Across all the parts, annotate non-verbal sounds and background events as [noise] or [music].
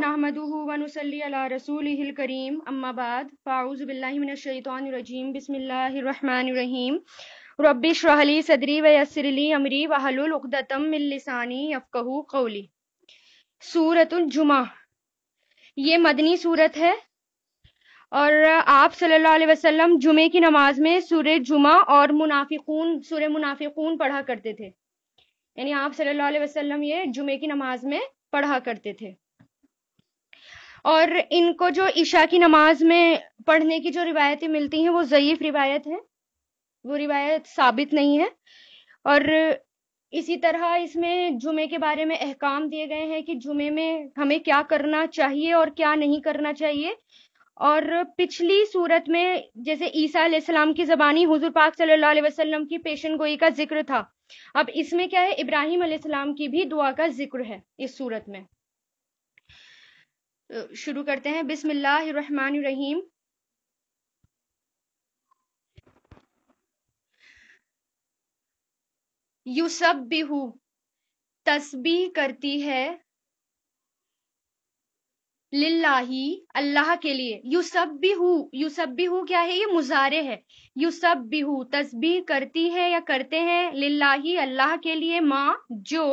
नहमदू वनुसली अला रसूल करीम अम्माबाद फ़ाउज़ बिल्लाशैतरजीम बसमीम रबिश रहली सदरी वयसरली अमरी वहलुलदतम मिलसानी अफ़कहू कौली सूरतुलजुमा ये मदनी सूरत है और आप सल्लल्लाहु अलैहि वसल्लम जुमे की नमाज में सूर्य जुमा और मुनाफिकून सूर्य मुनाफिकून पढ़ा करते थे यानी आप सल्लल्लाहु अलैहि वसल्लम ये जुमे की नमाज में पढ़ा करते थे और इनको जो ईशा की नमाज में पढ़ने की जो रिवायतें मिलती हैं वो ज़यीफ़ रिवायत है वो रिवायत साबित नहीं है और इसी तरह इसमें जुमे के बारे में अहकाम दिए गए हैं कि जुमे में हमें क्या करना चाहिए और क्या नहीं करना चाहिए और पिछली सूरत में जैसे ईसा सलाम की ज़बानी हुजूर पाक सल्लल्लाहु अलैहि वसल्लम की पेशन गोई का जिक्र था अब इसमें क्या है इब्राहिम सलाम की भी दुआ का जिक्र है इस सूरत में शुरू करते हैं बिस्मिल्लाहिर्रहमानिर्रहीम यूसब बिहू तस्बी करती है लिल्लाही अल्लाह के लिए यूसब बिहू यूसब बिहू क्या है ये मुजारे है यूसब बिहू तस्बी करती है या करते हैं लिल्लाही अल्लाह के लिए माँ जो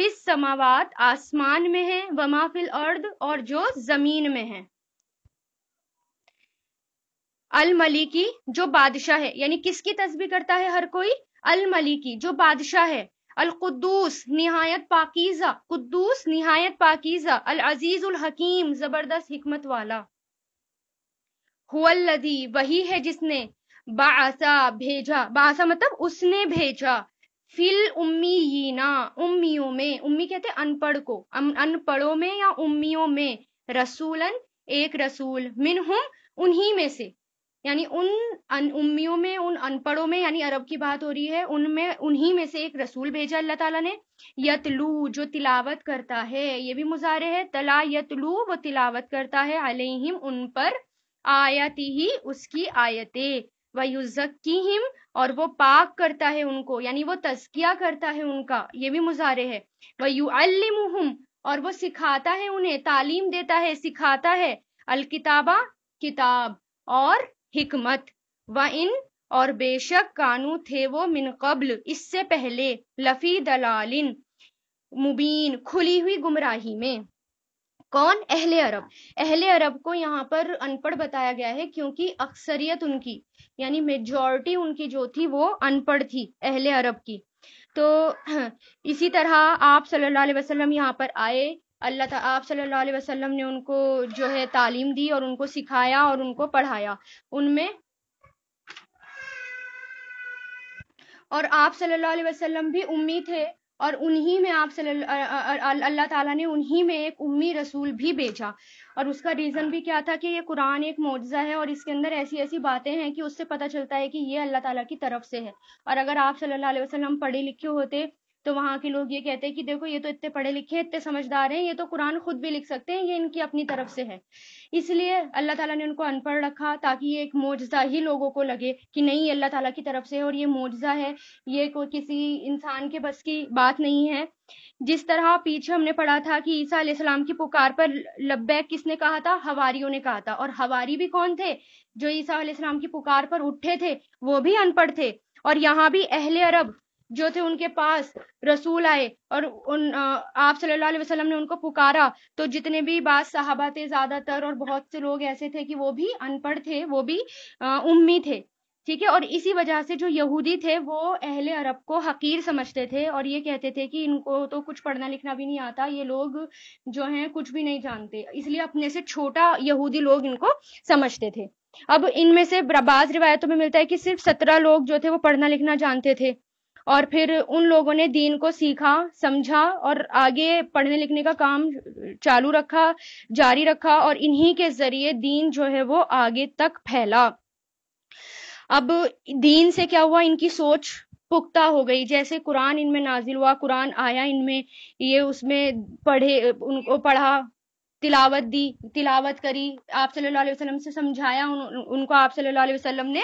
फिस समावात आसमान में है वमाफिल अर्द और जो जमीन में है अल मलिकी जो बादशाह है यानी किसकी तस्बी करता है हर कोई अल मलिकी जो बादशाह है अल कुद्दूस निहायत पाकिजा कुद्दूस निहायत पाकिजा अल अजीज उल हकीम जबरदस्त हिकमत वाला हुअल्लदी वही है जिसने बासा भेजा बासा मतलब उसने भेजा फिल उम्मीना उम्मियों में उम्मी कहते हैं अनपढ़ को अनपढ़ों में या उम्मियों में रसूलन एक रसूल मिन मिनहुम उन्हीं में से यानी उन उम्मियों में उन अनपढ़ों में यानी अरब की बात हो रही है उनमें उन्हीं में से एक रसूल भेजा अल्लाह ताला ने यतलू जो तिलावत करता है ये भी मुजारे है तला यतलू वो तिलावत करता है अलहिम उन पर आयती ही उसकी आयतें वयुजक्कीम और वो पाक करता है उनको यानी वो तस्किया करता है उनका ये भी मुजारे है वयु और वो सिखाता है उन्हें तालीम देता है सिखाता है अलकिताबा किताब और हिकमत व इन और बेशक कानू थे वो मिन कबल इससे पहले लफी दलालिन मुबीन खुली हुई गुमराही में कौन अहले अरब अहले अरब को यहाँ पर अनपढ़ बताया गया है क्योंकि अक्सरियत उनकी यानी मेजॉरिटी उनकी जो थी वो अनपढ़ थी अहले अरब की तो [clears throat] इसी तरह आप सल्लल्लाहु अलैहि वसल्लम यहाँ पर आए अल्लाह आप सल्लल्लाहु अलैहि वसल्लम ने उनको जो है तालीम दी और उनको सिखाया और उनको पढ़ाया उनमें और आप सल्लल्लाहु अलैहि वसल्लम भी उम्मीद थे और उन्हीं में आप सल्लल्लाहु अल्लाह ताला ने उन्हीं में एक उम्मी रसूल भी भेजा और उसका रीज़न भी क्या था कि ये कुरान एक मुआवजा है और इसके अंदर ऐसी ऐसी बातें हैं कि उससे पता चलता है कि ये अल्लाह ताला की तरफ से है और अगर आप सल्लल्लाहु अलैहि वसल्लम पढ़े लिखे होते तो वहाँ के लोग ये कहते हैं कि देखो ये तो इतने पढ़े लिखे इतने समझदार हैं ये तो कुरान खुद भी लिख सकते हैं ये इनकी अपनी तरफ से है इसलिए अल्लाह ताला ने उनको अनपढ़ रखा ताकि ये एक मोजा ही लोगों को लगे कि नहीं ये अल्लाह ताला की तरफ से है और ये मोजा है ये कोई किसी इंसान के बस की बात नहीं है जिस तरह पीछे हमने पढ़ा था कि ईसा आलाम की पुकार पर लब्बैक किसने कहा था हवारियों ने कहा था और हवारी भी कौन थे जो ईसा आलाम की पुकार पर उठे थे वो भी अनपढ़ थे और यहाँ भी अहले अरब जो थे उनके पास रसूल आए और उन आप सल्लल्लाहु अलैहि वसल्लम ने उनको पुकारा तो जितने भी बाद साहबा थे ज़्यादातर और बहुत से लोग ऐसे थे कि वो भी अनपढ़ थे वो भी उम्मी थे ठीक है और इसी वजह से जो यहूदी थे वो अहले अरब को हकीर समझते थे और ये कहते थे कि इनको तो कुछ पढ़ना लिखना भी नहीं आता ये लोग जो हैं कुछ भी नहीं जानते इसलिए अपने से छोटा यहूदी लोग इनको समझते थे अब इनमें से बाज रिवायतों में मिलता है कि सिर्फ सत्रह लोग जो थे वो पढ़ना लिखना जानते थे और फिर उन लोगों ने दीन को सीखा समझा और आगे पढ़ने लिखने का काम चालू रखा जारी रखा और इन्हीं के जरिए दीन जो है वो आगे तक फैला अब दीन से क्या हुआ इनकी सोच पुख्ता हो गई जैसे कुरान इनमें नाजिल हुआ कुरान आया इनमें ये उसमें पढ़े उनको पढ़ा तिलावत दी तिलावत करी आप सल्लल्लाहु अलैहि वसल्लम से समझाया उन, उनको आप सल्लल्लाहु अलैहि वसल्लम ने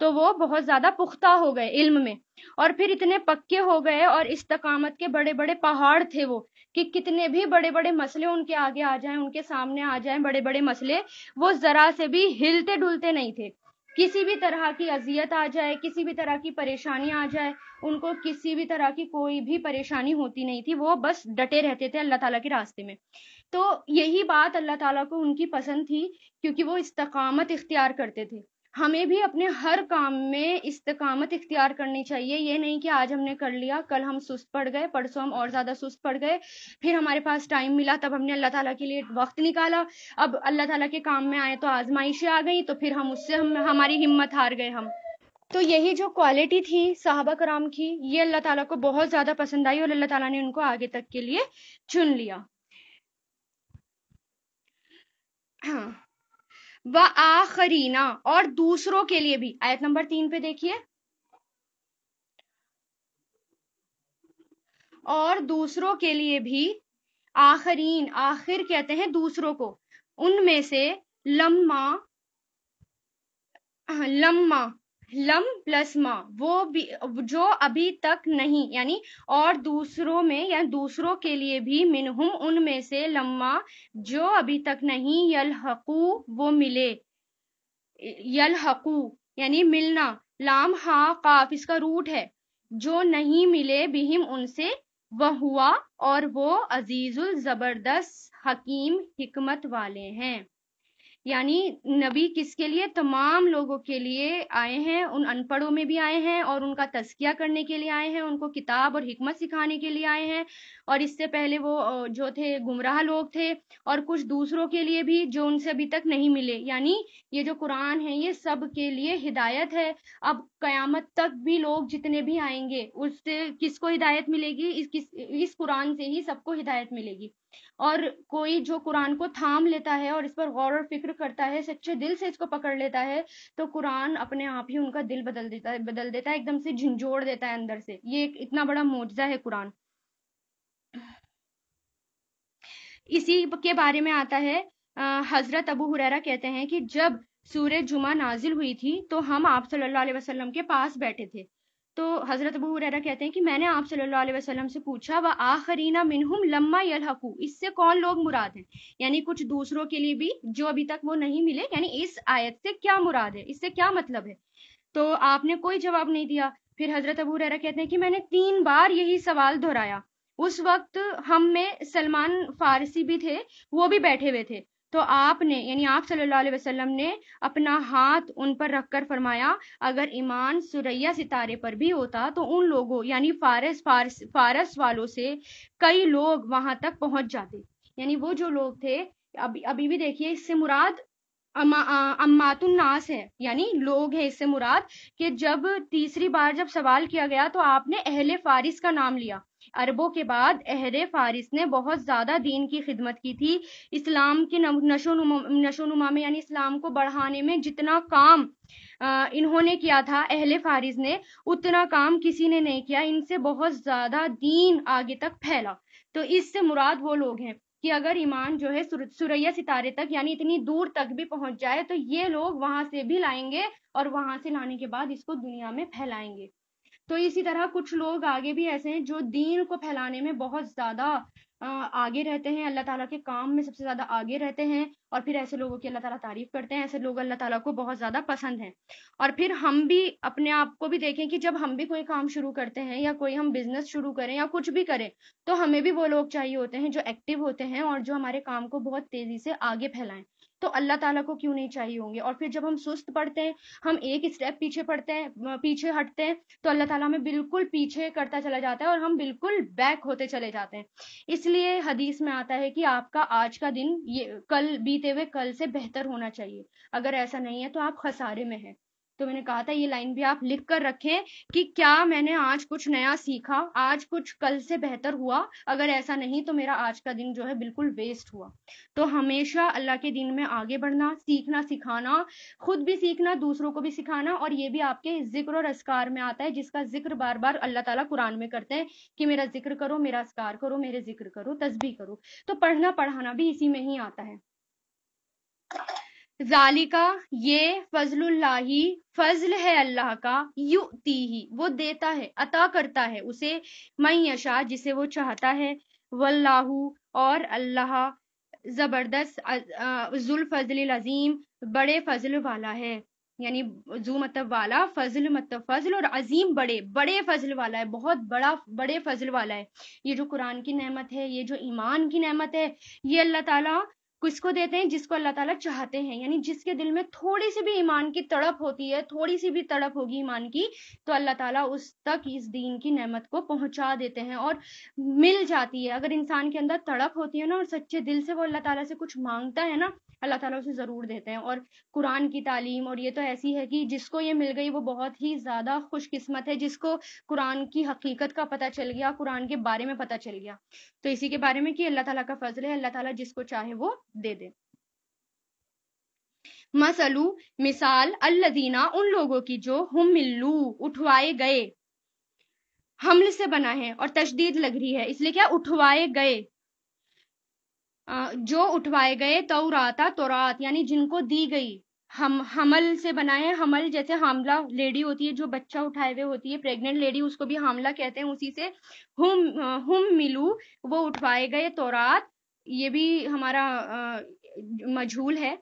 तो वो बहुत ज़्यादा पुख्ता हो गए इल्म में और फिर इतने पक्के हो गए और इस तकामत के बड़े बड़े पहाड़ थे वो कि कितने भी बड़े बड़े मसले उनके आगे आ जाएं उनके सामने आ जाएं बड़े बड़े मसले वो ज़रा से भी हिलते डुलते नहीं थे किसी भी तरह की अजियत आ जाए किसी भी तरह की परेशानी आ जाए उनको किसी भी तरह की कोई भी परेशानी होती नहीं थी वो बस डटे रहते थे अल्लाह ताला के रास्ते में तो यही बात अल्लाह ताला को उनकी पसंद थी क्योंकि वो इस्तकामत इख्तियार करते थे हमें भी अपने हर काम में इस्तकामत इख्तियार करनी चाहिए ये नहीं कि आज हमने कर लिया कल हम सुस्त पड़ गए परसों हम और ज़्यादा सुस्त पड़ गए फिर हमारे पास टाइम मिला तब हमने अल्लाह ताला के लिए वक्त निकाला अब अल्लाह ताला के काम में आए तो आजमाइशें आ गई तो फिर हम उससे हम हमारी हिम्मत हार गए हम तो यही जो क्वालिटी थी साहबा कराम की ये अल्लाह ताला को बहुत ज़्यादा पसंद आई और अल्लाह ताला ने उनको आगे तक के लिए चुन लिया हाँ व आखरीना और दूसरों के लिए भी आयत नंबर तीन पे देखिए और दूसरों के लिए भी आखरीन आखिर कहते हैं दूसरों को उनमें से लम्मा हाँ, लम्मा लम प्लस मा वो भी जो अभी तक नहीं यानी और दूसरों में या दूसरों के लिए भी मिनहुम उनमें से लम्मा जो अभी तक नहीं हकू वो मिले यल हकू यानी मिलना लाम हा काफ इसका रूट है जो नहीं मिले बिहिम उनसे वह हुआ और वो अजीजुल जबरदस्त हकीम हिकमत वाले हैं यानी नबी किसके लिए तमाम लोगों के लिए आए हैं उन अनपढ़ों में भी आए हैं और उनका तस्किया करने के लिए आए हैं उनको किताब और हिकमत सिखाने के लिए आए हैं और इससे पहले वो जो थे गुमराह लोग थे और कुछ दूसरों के लिए भी जो उनसे अभी तक नहीं मिले यानी ये जो कुरान है ये सब के लिए हिदायत है अब कयामत तक भी लोग जितने भी आएंगे उससे किसको हिदायत मिलेगी इस किस इस कुरान से ही सबको हिदायत मिलेगी और कोई जो कुरान को थाम लेता है और इस पर गौर और फिक्र करता है सच्चे दिल से इसको पकड़ लेता है तो कुरान अपने आप ही उनका दिल बदल देता है बदल देता है एकदम से झिंझोड़ देता है अंदर से ये एक इतना बड़ा मुआवजा है कुरान इसी के बारे में आता है हज़रत अबू हुरैरा कहते हैं कि जब सूर्य जुमा नाजिल हुई थी तो हम आप सल्लल्लाहु अलैहि वसल्लम के पास बैठे थे तो हज़रत अबू हुररा कहते हैं कि मैंने आप सल्लल्लाहु अलैहि वसल्लम से पूछा व आखरीना मिनहुम लम्मा यलहकू इससे कौन लोग मुराद हैं यानी कुछ दूसरों के लिए भी जो अभी तक वो नहीं मिले यानी इस आयत से क्या मुराद है इससे क्या मतलब है तो आपने कोई जवाब नहीं दिया फिर हज़रत अबू हुररा कहते हैं कि मैंने तीन बार यही सवाल दोहराया उस वक्त हम में सलमान फारसी भी थे वो भी बैठे हुए थे तो आपने यानी आप सल्लल्लाहु अलैहि वसल्लम ने अपना हाथ उन पर रखकर फरमाया अगर ईमान सुरैया सितारे पर भी होता तो उन लोगों यानी फारस फारस फारस वालों से कई लोग वहां तक पहुंच जाते यानी वो जो लोग थे अभी अभी भी देखिए इससे मुराद अम्मातुन्नास है यानी लोग है इससे मुराद कि जब तीसरी बार जब सवाल किया गया तो आपने अहले फारिस का नाम लिया अरबों के बाद अहर फारिस ने बहुत ज़्यादा दीन की खिदमत की थी इस्लाम के नशो नुमा, नशो नुमा में यानी इस्लाम को बढ़ाने में जितना काम इन्होंने किया था अहले फारिज ने उतना काम किसी ने नहीं किया इनसे बहुत ज़्यादा दीन आगे तक फैला तो इससे मुराद वो लोग हैं कि अगर ईमान जो है सुरैया सितारे तक यानी इतनी दूर तक भी पहुंच जाए तो ये लोग वहां से भी लाएंगे और वहां से लाने के बाद इसको दुनिया में फैलाएंगे तो इसी तरह कुछ लोग आगे भी ऐसे हैं जो दीन को फैलाने में बहुत ज़्यादा आगे रहते हैं अल्लाह ताला के काम में सबसे ज़्यादा आगे रहते हैं और फिर ऐसे लोगों की अल्लाह ताला तारीफ करते हैं ऐसे लोग अल्लाह ताला को बहुत ज़्यादा पसंद हैं और फिर हम भी अपने आप को भी देखें कि जब हम भी कोई काम शुरू करते हैं या कोई हम बिजनेस शुरू करें या कुछ भी करें तो हमें भी वो लोग चाहिए होते हैं जो एक्टिव होते हैं और जो हमारे काम को बहुत तेज़ी से आगे फैलाएं तो अल्लाह ताला को क्यों नहीं चाहिए होंगे और फिर जब हम सुस्त पढ़ते हैं हम एक स्टेप पीछे पड़ते हैं पीछे हटते हैं तो अल्लाह ताला हमें बिल्कुल पीछे करता चला जाता है और हम बिल्कुल बैक होते चले जाते हैं इसलिए हदीस में आता है कि आपका आज का दिन ये कल बीते हुए कल से बेहतर होना चाहिए अगर ऐसा नहीं है तो आप खसारे में हैं तो मैंने कहा था ये लाइन भी आप लिख कर रखें कि क्या मैंने आज कुछ नया सीखा आज कुछ कल से बेहतर हुआ अगर ऐसा नहीं तो मेरा आज का दिन जो है बिल्कुल वेस्ट हुआ तो हमेशा अल्लाह के दिन में आगे बढ़ना सीखना सिखाना खुद भी सीखना दूसरों को भी सिखाना और ये भी आपके जिक्र और अस्कार में आता है जिसका जिक्र बार बार अल्लाह ताला कुरान में करते हैं कि मेरा जिक्र करो मेरा अस्कार करो मेरे जिक्र करो तस्बी करो तो पढ़ना पढ़ाना भी इसी में ही आता है जालिका ये फजलुल्लाही फजल है अल्लाह का युती ही वो देता है अता करता है उसे मई अशा जिसे वो चाहता है वल्लाहू और अल्लाह जबरदस्त जुल फजल अजीम बड़े फजल वाला है यानी जू मतलब वाला फजल मतलब फजल और अजीम बड़े बड़े फजल वाला है बहुत बड़ा बड़े फजल वाला है ये जो कुरान की नेमत है ये जो ईमान की नेमत है ये अल्लाह ताला किसको देते हैं जिसको अल्लाह ताला चाहते हैं यानी जिसके दिल में थोड़ी सी भी ईमान की तड़प होती है थोड़ी सी भी तड़प होगी ईमान की तो अल्लाह ताला उस तक इस दीन की नेमत को पहुंचा देते हैं और मिल जाती है अगर इंसान के अंदर तड़प होती है ना और सच्चे दिल से वो अल्लाह ताला से कुछ मांगता है ना अल्लाह ताला उसे ज़रूर देते हैं और कुरान की तालीम और ये तो ऐसी है कि जिसको ये मिल गई वो बहुत ही ज़्यादा खुशकस्मत है जिसको कुरान की हकीकत का पता चल गया कुरान के बारे में पता चल गया तो इसी के बारे में कि अल्लाह ताला का फजल है अल्लाह ताला जिसको चाहे वो दे दे मसलू मिसाल अल्लदीना उन लोगों की जो हम मिल्लू उठवाए गए हमल से बना है और तशदीद लग रही है इसलिए क्या उठवाए गए जो उठवाए गए तौराता तौरात यानी जिनको दी गई हम हमल से बनाए हमल जैसे हामला लेडी होती है जो बच्चा उठाए हुए होती है प्रेग्नेंट लेडी उसको भी हामला कहते हैं उसी से हुम हुम मिलू वो उठवाए गए तौरात ये भी हमारा मजहूल है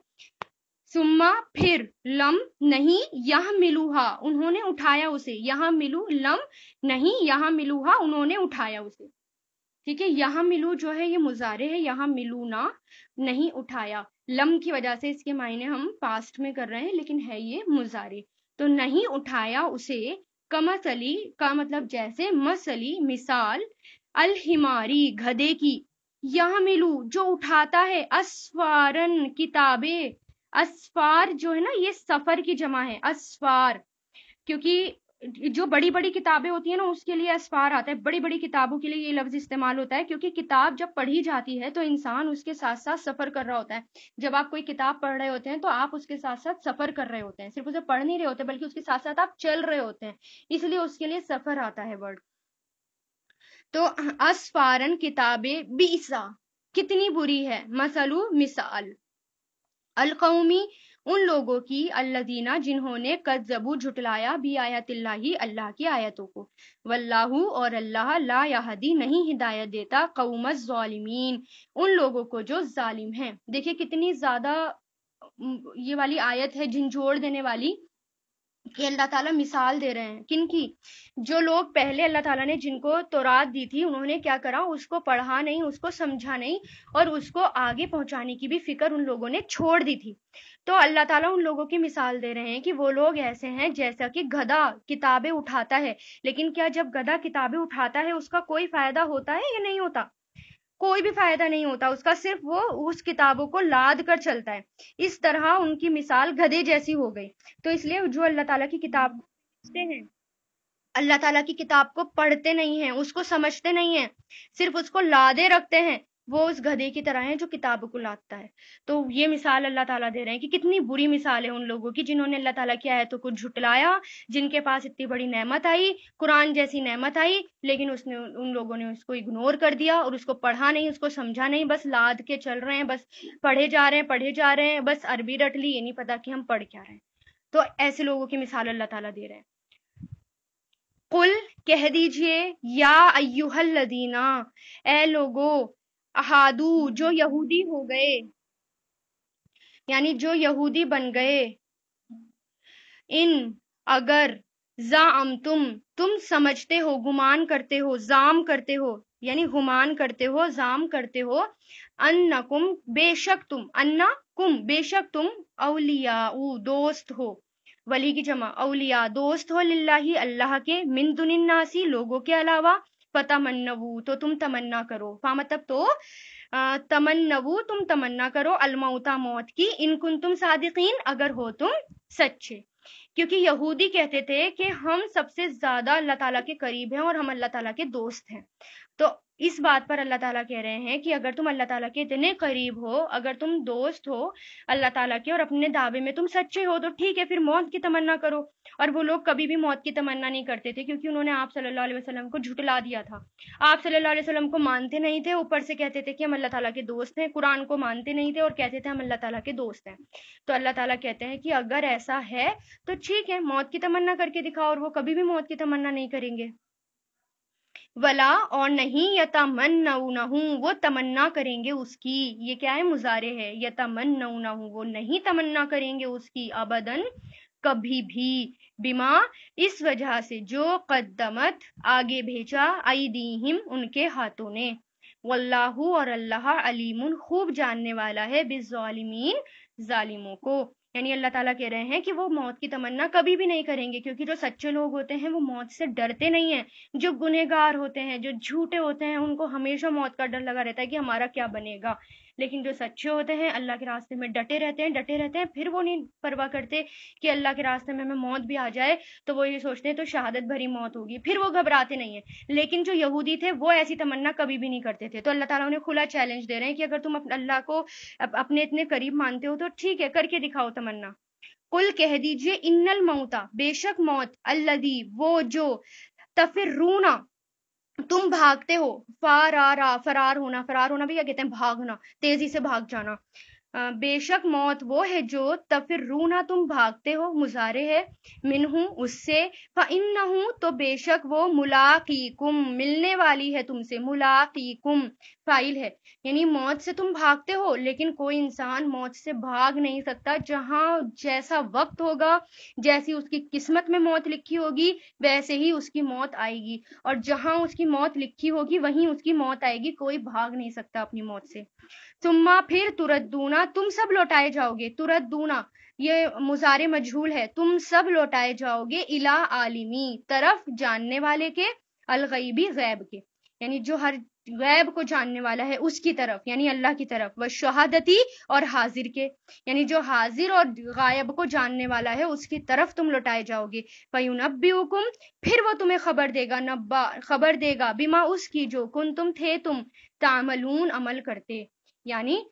सुम्मा फिर लम नहीं यह मिलूहा उन्होंने उठाया उसे यहाँ मिलू लम नहीं यहाँ मिलूहा उन्होंने उठाया उसे ठीक है यहाँ मिलू जो है ये मुजारे है यहाँ ना नहीं उठाया लम की वजह से इसके मायने हम पास्ट में कर रहे हैं लेकिन है ये मुजारे तो नहीं उठाया उसे कमसली का मतलब जैसे मसली मिसाल हिमारी घदे की यह मिलू जो उठाता है अस्वारन किताबे अस्फार जो है ना ये सफर की जमा है अस्फार क्योंकि जो बड़ी बड़ी किताबें होती है ना उसके लिए असफार आता है बड़ी बड़ी किताबों के लिए ये लफ्ज इस्तेमाल होता है क्योंकि किताब जब पढ़ी जाती है तो इंसान उसके साथ साथ सफर कर रहा होता है जब आप कोई किताब पढ़ रहे होते हैं तो आप उसके साथ साथ सफर कर रहे होते हैं सिर्फ उसे पढ़ नहीं रहे होते बल्कि उसके साथ साथ आप चल रहे होते हैं इसलिए उसके लिए सफर आता है वर्ड तो असफारन किताबें बीसा कितनी बुरी है मसलू मिसाल अलकौमी उन लोगों की अल्लादीना जिन्होंने कद जबू झुटलाया भी आयातिल्ला ही अल्लाह की आयतों को वल्लाहू और अल्लाह ला याहदी नहीं हिदायत देता कौमत जालिमीन उन लोगों को जो जालिम हैं देखिए कितनी ज़्यादा ये वाली आयत है झिझोड़ देने वाली कि अल्लाह ताला मिसाल दे रहे हैं किन की जो लोग पहले अल्लाह ताला ने जिनको तोरात दी थी उन्होंने क्या करा उसको पढ़ा नहीं उसको समझा नहीं और उसको आगे पहुंचाने की भी फिक्र उन लोगों ने छोड़ दी थी तो अल्लाह ताला उन लोगों की मिसाल दे रहे हैं कि वो लोग ऐसे हैं जैसा कि गधा किताबें उठाता है लेकिन क्या जब गधा किताबें उठाता है उसका कोई फायदा होता है या नहीं होता कोई भी फायदा नहीं होता उसका सिर्फ वो उस किताबों को लाद कर चलता है इस तरह उनकी मिसाल गधे जैसी हो गई तो इसलिए जो अल्लाह ताला की किताब हैं अल्लाह ताला की किताब को पढ़ते नहीं हैं उसको समझते नहीं हैं सिर्फ उसको लादे रखते हैं वो उस गधे की तरह है जो किताब को लादता है तो ये मिसाल अल्लाह ताला दे रहे हैं कि कितनी बुरी मिसाल है उन लोगों की जिन्होंने अल्लाह ताला की आयतों को झुटलाया जिनके पास इतनी बड़ी नेमत आई कुरान जैसी नेमत आई लेकिन उसने उन लोगों ने उसको इग्नोर कर दिया और उसको पढ़ा नहीं उसको समझा नहीं बस लाद के चल रहे हैं बस पढ़े जा रहे हैं पढ़े जा रहे हैं बस अरबी रट ली ये नहीं पता कि हम पढ़ क्या रहे हैं तो ऐसे लोगों की मिसाल अल्लाह ताला दे रहे हैं कुल कह दीजिए या अयुहल लदीना ए लोगो अहादू जो यहूदी हो गए यानी जो यहूदी बन गए इन अगर जाम तुम तुम समझते हो गुमान करते हो जाम करते हो यानी गुमान करते हो जाम करते हो कुम बेशक तुम अन्ना कुम बेशक तुम अलिया दोस्त हो वली की जमा अलिया दोस्त हो लाही अल्लाह के मिन दुनिन्नासी लोगों के अलावा फतमन्नवू तो तुम तमन्ना करो फा मतलब तो तमन्नवु तुम तमन्ना करो अलमौता मौत की इनकुन तुम सादिकीन अगर हो तुम सच्चे क्योंकि यहूदी कहते थे कि हम सबसे ज़्यादा अल्लाह ताला के करीब हैं और हम अल्लाह ताला के दोस्त हैं तो इस बात पर अल्लाह ताला कह रहे हैं कि अगर तुम अल्लाह ताला के इतने करीब हो अगर तुम दोस्त हो अल्लाह ताला के और अपने दावे में तुम सच्चे हो तो ठीक है फिर मौत की तमन्ना करो और वो लोग कभी भी मौत की तमन्ना नहीं करते थे क्योंकि उन्होंने आप सल्लल्लाहु अलैहि वसल्लम को झुटला दिया था आप सल्लल्लाहु अलैहि वसल्लम को मानते नहीं थे ऊपर से कहते थे कि हम अल्लाह ताला के दोस्त हैं कुरान को मानते नहीं थे और कहते थे हम अल्लाह ताला के दोस्त हैं तो अल्लाह ताला कहते हैं कि अगर ऐसा है तो ठीक है मौत की तमन्ना करके दिखाओ और वो कभी भी मौत की तमन्ना नहीं करेंगे वला और नहीं यता मन नऊ वो तमन्ना करेंगे उसकी ये क्या है मुजारे है यता मन नऊ वो नहीं तमन्ना करेंगे उसकी अबदन कभी भी बिमा इस वजह से जो कदमत आगे भेजा आई दी हिम उनके हाथों ने वल्लाहु और अल्लाह अलीमुन खूब जानने वाला है बिजालिमीन जालिमों को यानी अल्लाह ताला कह रहे हैं कि वो मौत की तमन्ना कभी भी नहीं करेंगे क्योंकि जो सच्चे लोग होते हैं वो मौत से डरते नहीं हैं जो गुनहगार होते हैं जो झूठे होते हैं उनको हमेशा मौत का डर लगा रहता है कि हमारा क्या बनेगा लेकिन जो सच्चे होते हैं अल्लाह के रास्ते में डटे रहते हैं डटे रहते हैं फिर वो नहीं परवाह करते कि अल्लाह के रास्ते में हमें मौत भी आ जाए तो वो ये सोचते हैं तो शहादत भरी मौत होगी फिर वो घबराते नहीं है लेकिन जो यहूदी थे वो ऐसी तमन्ना कभी भी नहीं करते थे तो अल्लाह ताला उन्हें खुला चैलेंज दे रहे हैं कि अगर तुम अल्लाह को अपने इतने करीब मानते हो तो ठीक है करके दिखाओ तमन्ना कुल कह दीजिए इन्नल मौता बेशक मौत अल्लदी वो जो तफिर रूना तुम भागते हो फरारा फरार होना फरार होना भी क्या कहते हैं भागना तेजी से भाग जाना बेशक मौत वो है जो तब फिर रू ना तुम भागते हो मुजारे है मिन हूँ उससे इन न हूँ तो बेशक वो कुम मिलने वाली है तुमसे कुम फाइल है यानी मौत से तुम भागते हो लेकिन कोई इंसान मौत से भाग नहीं सकता जहां जैसा वक्त होगा जैसी उसकी किस्मत में मौत लिखी होगी वैसे ही उसकी मौत आएगी और जहां उसकी मौत लिखी होगी वहीं उसकी मौत आएगी कोई भाग नहीं सकता अपनी मौत से तुम्मा फिर तुरत दूना तुम सब लौटाए जाओगे तुरत दूना ये मुजारे मजहूल है तुम सब लौटाए जाओगे इला आलिमी तरफ जानने वाले के अलगैबी गैब के यानी जो हर गैब को जानने वाला है उसकी तरफ यानी अल्लाह की तरफ व शहादती और हाजिर के यानी जो हाजिर और गायब को जानने वाला है उसकी तरफ तुम लौटाए जाओगे फयून भी हुकुम फिर वो तुम्हें खबर देगा नब्बा खबर देगा बिमा उसकी जो कुन तुम थे तुम तामलून अमल करते यानी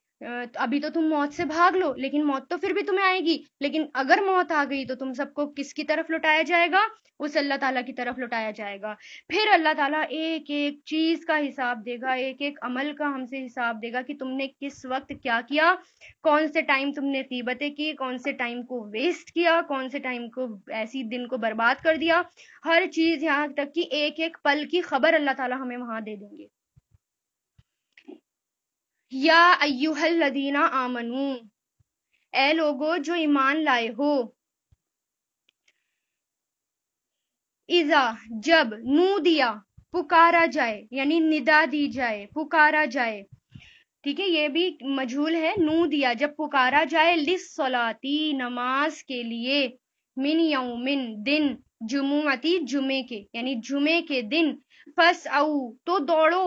अभी तो तुम मौत से भाग लो लेकिन मौत तो फिर भी तुम्हें आएगी लेकिन अगर मौत आ गई तो तुम सबको किसकी तरफ लुटाया जाएगा उस अल्लाह ताला की तरफ लुटाया जाएगा फिर अल्लाह ताला एक एक चीज का हिसाब देगा एक एक अमल का हमसे हिसाब देगा कि तुमने किस वक्त क्या किया कौन से टाइम तुमने तीबतें की कौन से टाइम को वेस्ट किया कौन से टाइम को ऐसी दिन को बर्बाद कर दिया हर चीज यहाँ तक कि एक एक पल की खबर अल्लाह ताला हमें वहां दे देंगे या लदीना आमनू ए लोगो जो ईमान लाए हो इजा जब नू दिया पुकारा जाए यानी निदा दी जाए पुकारा जाए ठीक है ये भी मजहूल है नू दिया जब पुकारा जाए लिस सलाती नमाज के लिए मिन मिन दिन जुमुआती जुमे के यानी जुमे के दिन फस आऊ तो दौड़ो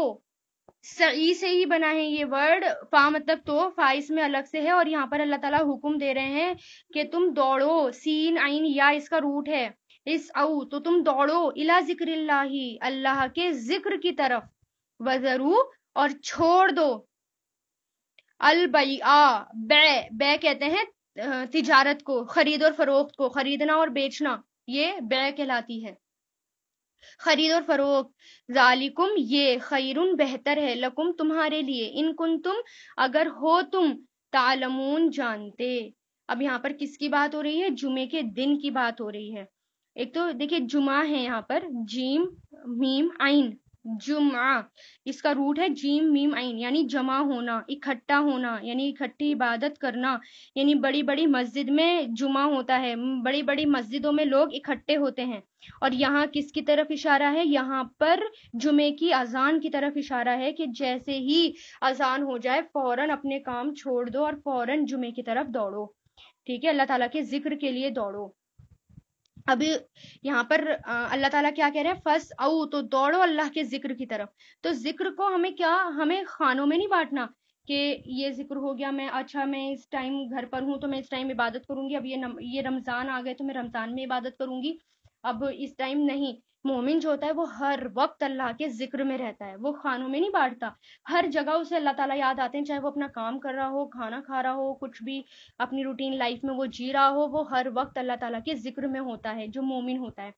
सही से ही बना है ये वर्ड फा मतलब तो फा इसमें अलग से है और यहाँ पर अल्लाह ताला हुक्म दे रहे हैं कि तुम दौड़ो सीन आइन या इसका रूट है इस औ तो तुम दौड़ो इला जिक्र अल्लाह के जिक्र की तरफ वजरू और छोड़ दो अल बया बै बै कहते हैं तिजारत को खरीद और फरोख्त को खरीदना और बेचना ये बै कहलाती है खरीद और फरोख जालिकुम ये खैरुन बेहतर है लकुम तुम्हारे लिए इन कुन तुम अगर हो तुम तालमून जानते अब यहाँ पर किसकी बात हो रही है जुमे के दिन की बात हो रही है एक तो देखिए जुमा है यहाँ पर जीम मीम आइन जुमा इसका रूट है जीम मीम आइन यानी जमा होना इकट्ठा होना यानी इकट्ठी इबादत करना यानी बड़ी बड़ी मस्जिद में जुमा होता है बड़ी बड़ी मस्जिदों में लोग इकट्ठे होते हैं और यहाँ किसकी तरफ इशारा है यहाँ पर जुमे की अजान की तरफ इशारा है कि जैसे ही अजान हो जाए फौरन अपने काम छोड़ दो और फौरन जुमे की तरफ दौड़ो ठीक है अल्लाह ताला के जिक्र के लिए दौड़ो अभी यहाँ पर अल्लाह ताला क्या कह रहे हैं फस आऊ तो दौड़ो अल्लाह के जिक्र की तरफ तो जिक्र को हमें क्या हमें खानों में नहीं बांटना कि ये जिक्र हो गया मैं अच्छा मैं इस टाइम घर पर हूँ तो मैं इस टाइम इबादत करूंगी अब ये नम, ये रमज़ान आ गए तो मैं रमज़ान में इबादत करूंगी अब इस टाइम नहीं मोमिन जो होता है वो हर वक्त अल्लाह के जिक्र में रहता है वो खानों में नहीं बांटता हर जगह उसे अल्लाह ताला याद आते हैं चाहे वो अपना काम कर रहा हो खाना खा रहा हो कुछ भी अपनी रूटीन लाइफ में वो जी रहा हो वो हर वक्त अल्लाह ताला के जिक्र में होता है जो मोमिन होता है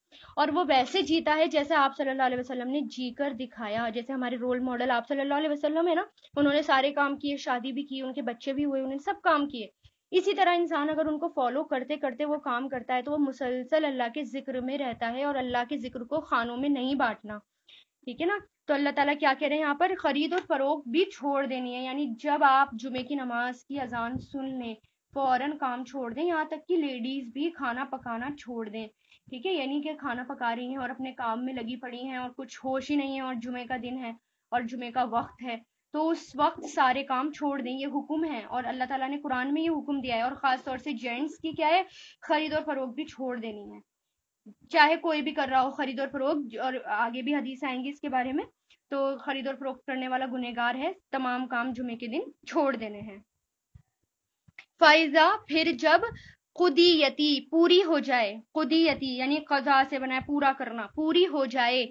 और वो वैसे जीता है जैसे आप सल्लल्लाहु अलैहि वसल्लम ने जी कर दिखाया जैसे हमारे रोल मॉडल आप सल्लल्लाहु अलैहि वसल्लम है ना उन्होंने सारे काम किए शादी भी की उनके बच्चे भी हुए उन्होंने सब काम किए इसी तरह इंसान अगर उनको फॉलो करते करते वो काम करता है तो वो मुसलसल अल्लाह के जिक्र में रहता है और अल्लाह के जिक्र को खानों में नहीं बांटना ठीक है ना तो अल्लाह ताला क्या कह रहे हैं यहाँ पर खरीद और फरोख भी छोड़ देनी है यानी जब आप जुमे की नमाज की अजान सुन लें फौरन काम छोड़ दें यहाँ तक कि लेडीज भी खाना पकाना छोड़ दें ठीक है यानी कि खाना पका रही हैं और अपने काम में लगी पड़ी हैं और कुछ होश ही नहीं है और जुमे का दिन है और जुमे का वक्त है तो उस वक्त सारे काम छोड़ दें ये हुक्म है और अल्लाह ताला ने कुरान में ये हुक्म दिया है और ख़ास तौर से जेंट्स की क्या है ख़रीद और फरोख भी छोड़ देनी है चाहे कोई भी कर रहा हो ख़रीद और फरोख और आगे भी हदीस आएंगी इसके बारे में तो ख़रीद और फरोख करने वाला गुनहगार है तमाम काम जुमे के दिन छोड़ देने हैं फाइजा फिर जब खुदी पूरी हो जाए खुदी यानी कजा से बनाए पूरा करना पूरी हो जाए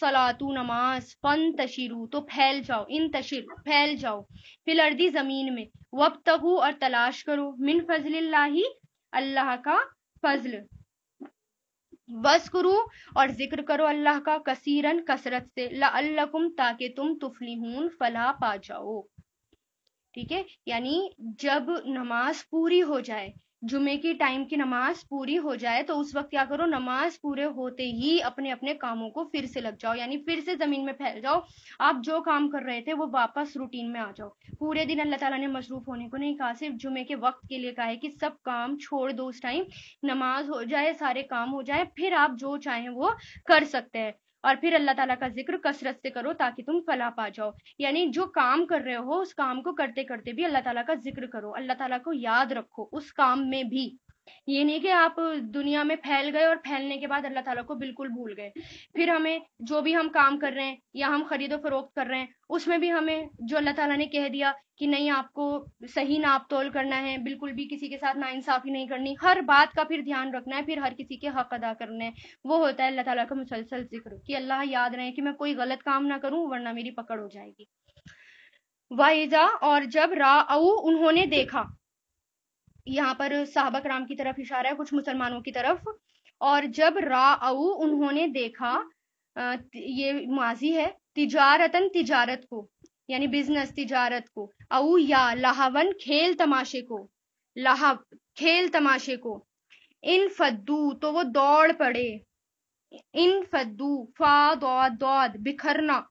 तो नमाज फन तशीरू तो फैल जाओ इन तशीर फैल जाओ फिल अर्दी जमीन में वब तहु और तलाश करो मिन फजल अल्लाह का फजल बस करो और जिक्र करो अल्लाह का कसीरन कसरत से लाकुम ताकि तुम तुफलीहून फला पा जाओ ठीक है यानी जब नमाज पूरी हो जाए जुमे की टाइम की नमाज पूरी हो जाए तो उस वक्त क्या करो नमाज पूरे होते ही अपने अपने कामों को फिर से लग जाओ यानी फिर से जमीन में फैल जाओ आप जो काम कर रहे थे वो वापस रूटीन में आ जाओ पूरे दिन अल्लाह ताला ने मसरूफ होने को नहीं कहा सिर्फ जुमे के वक्त के लिए कहा है कि सब काम छोड़ दो उस टाइम नमाज हो जाए सारे काम हो जाए फिर आप जो चाहें वो कर सकते हैं और फिर अल्लाह ताला का जिक्र कसरत से करो ताकि तुम फला पा जाओ यानी जो काम कर रहे हो उस काम को करते करते भी अल्लाह ताला का जिक्र करो अल्लाह ताला को याद रखो उस काम में भी ये नहीं कि आप दुनिया में फैल गए और फैलने के बाद अल्लाह ताला को बिल्कुल भूल गए फिर हमें जो भी हम काम कर रहे हैं या हम खरीदो फरोख्त कर रहे हैं उसमें भी हमें जो अल्लाह ताला ने कह दिया कि नहीं आपको सही नाप तोल करना है बिल्कुल भी किसी के साथ नाइंसाफ़ी नहीं करनी हर बात का फिर ध्यान रखना है फिर हर किसी के हक अदा करना है वो होता है अल्लाह ताला का मुसलसल जिक्र कि अल्लाह याद रहे कि मैं कोई गलत काम ना करूँ वरना मेरी पकड़ हो जाएगी वाहिजा और जब राउ उन्होंने देखा यहाँ पर साहबक राम की तरफ इशारा है कुछ मुसलमानों की तरफ और जब राऊ उन्होंने देखा ये माजी है तिजारतन तिजारत को यानी बिजनेस तिजारत को अऊ या लहावन खेल तमाशे को लहा खेल तमाशे को इन फद्दू तो वो दौड़ पड़े इन फद्दू फा दौद दौद बिखरना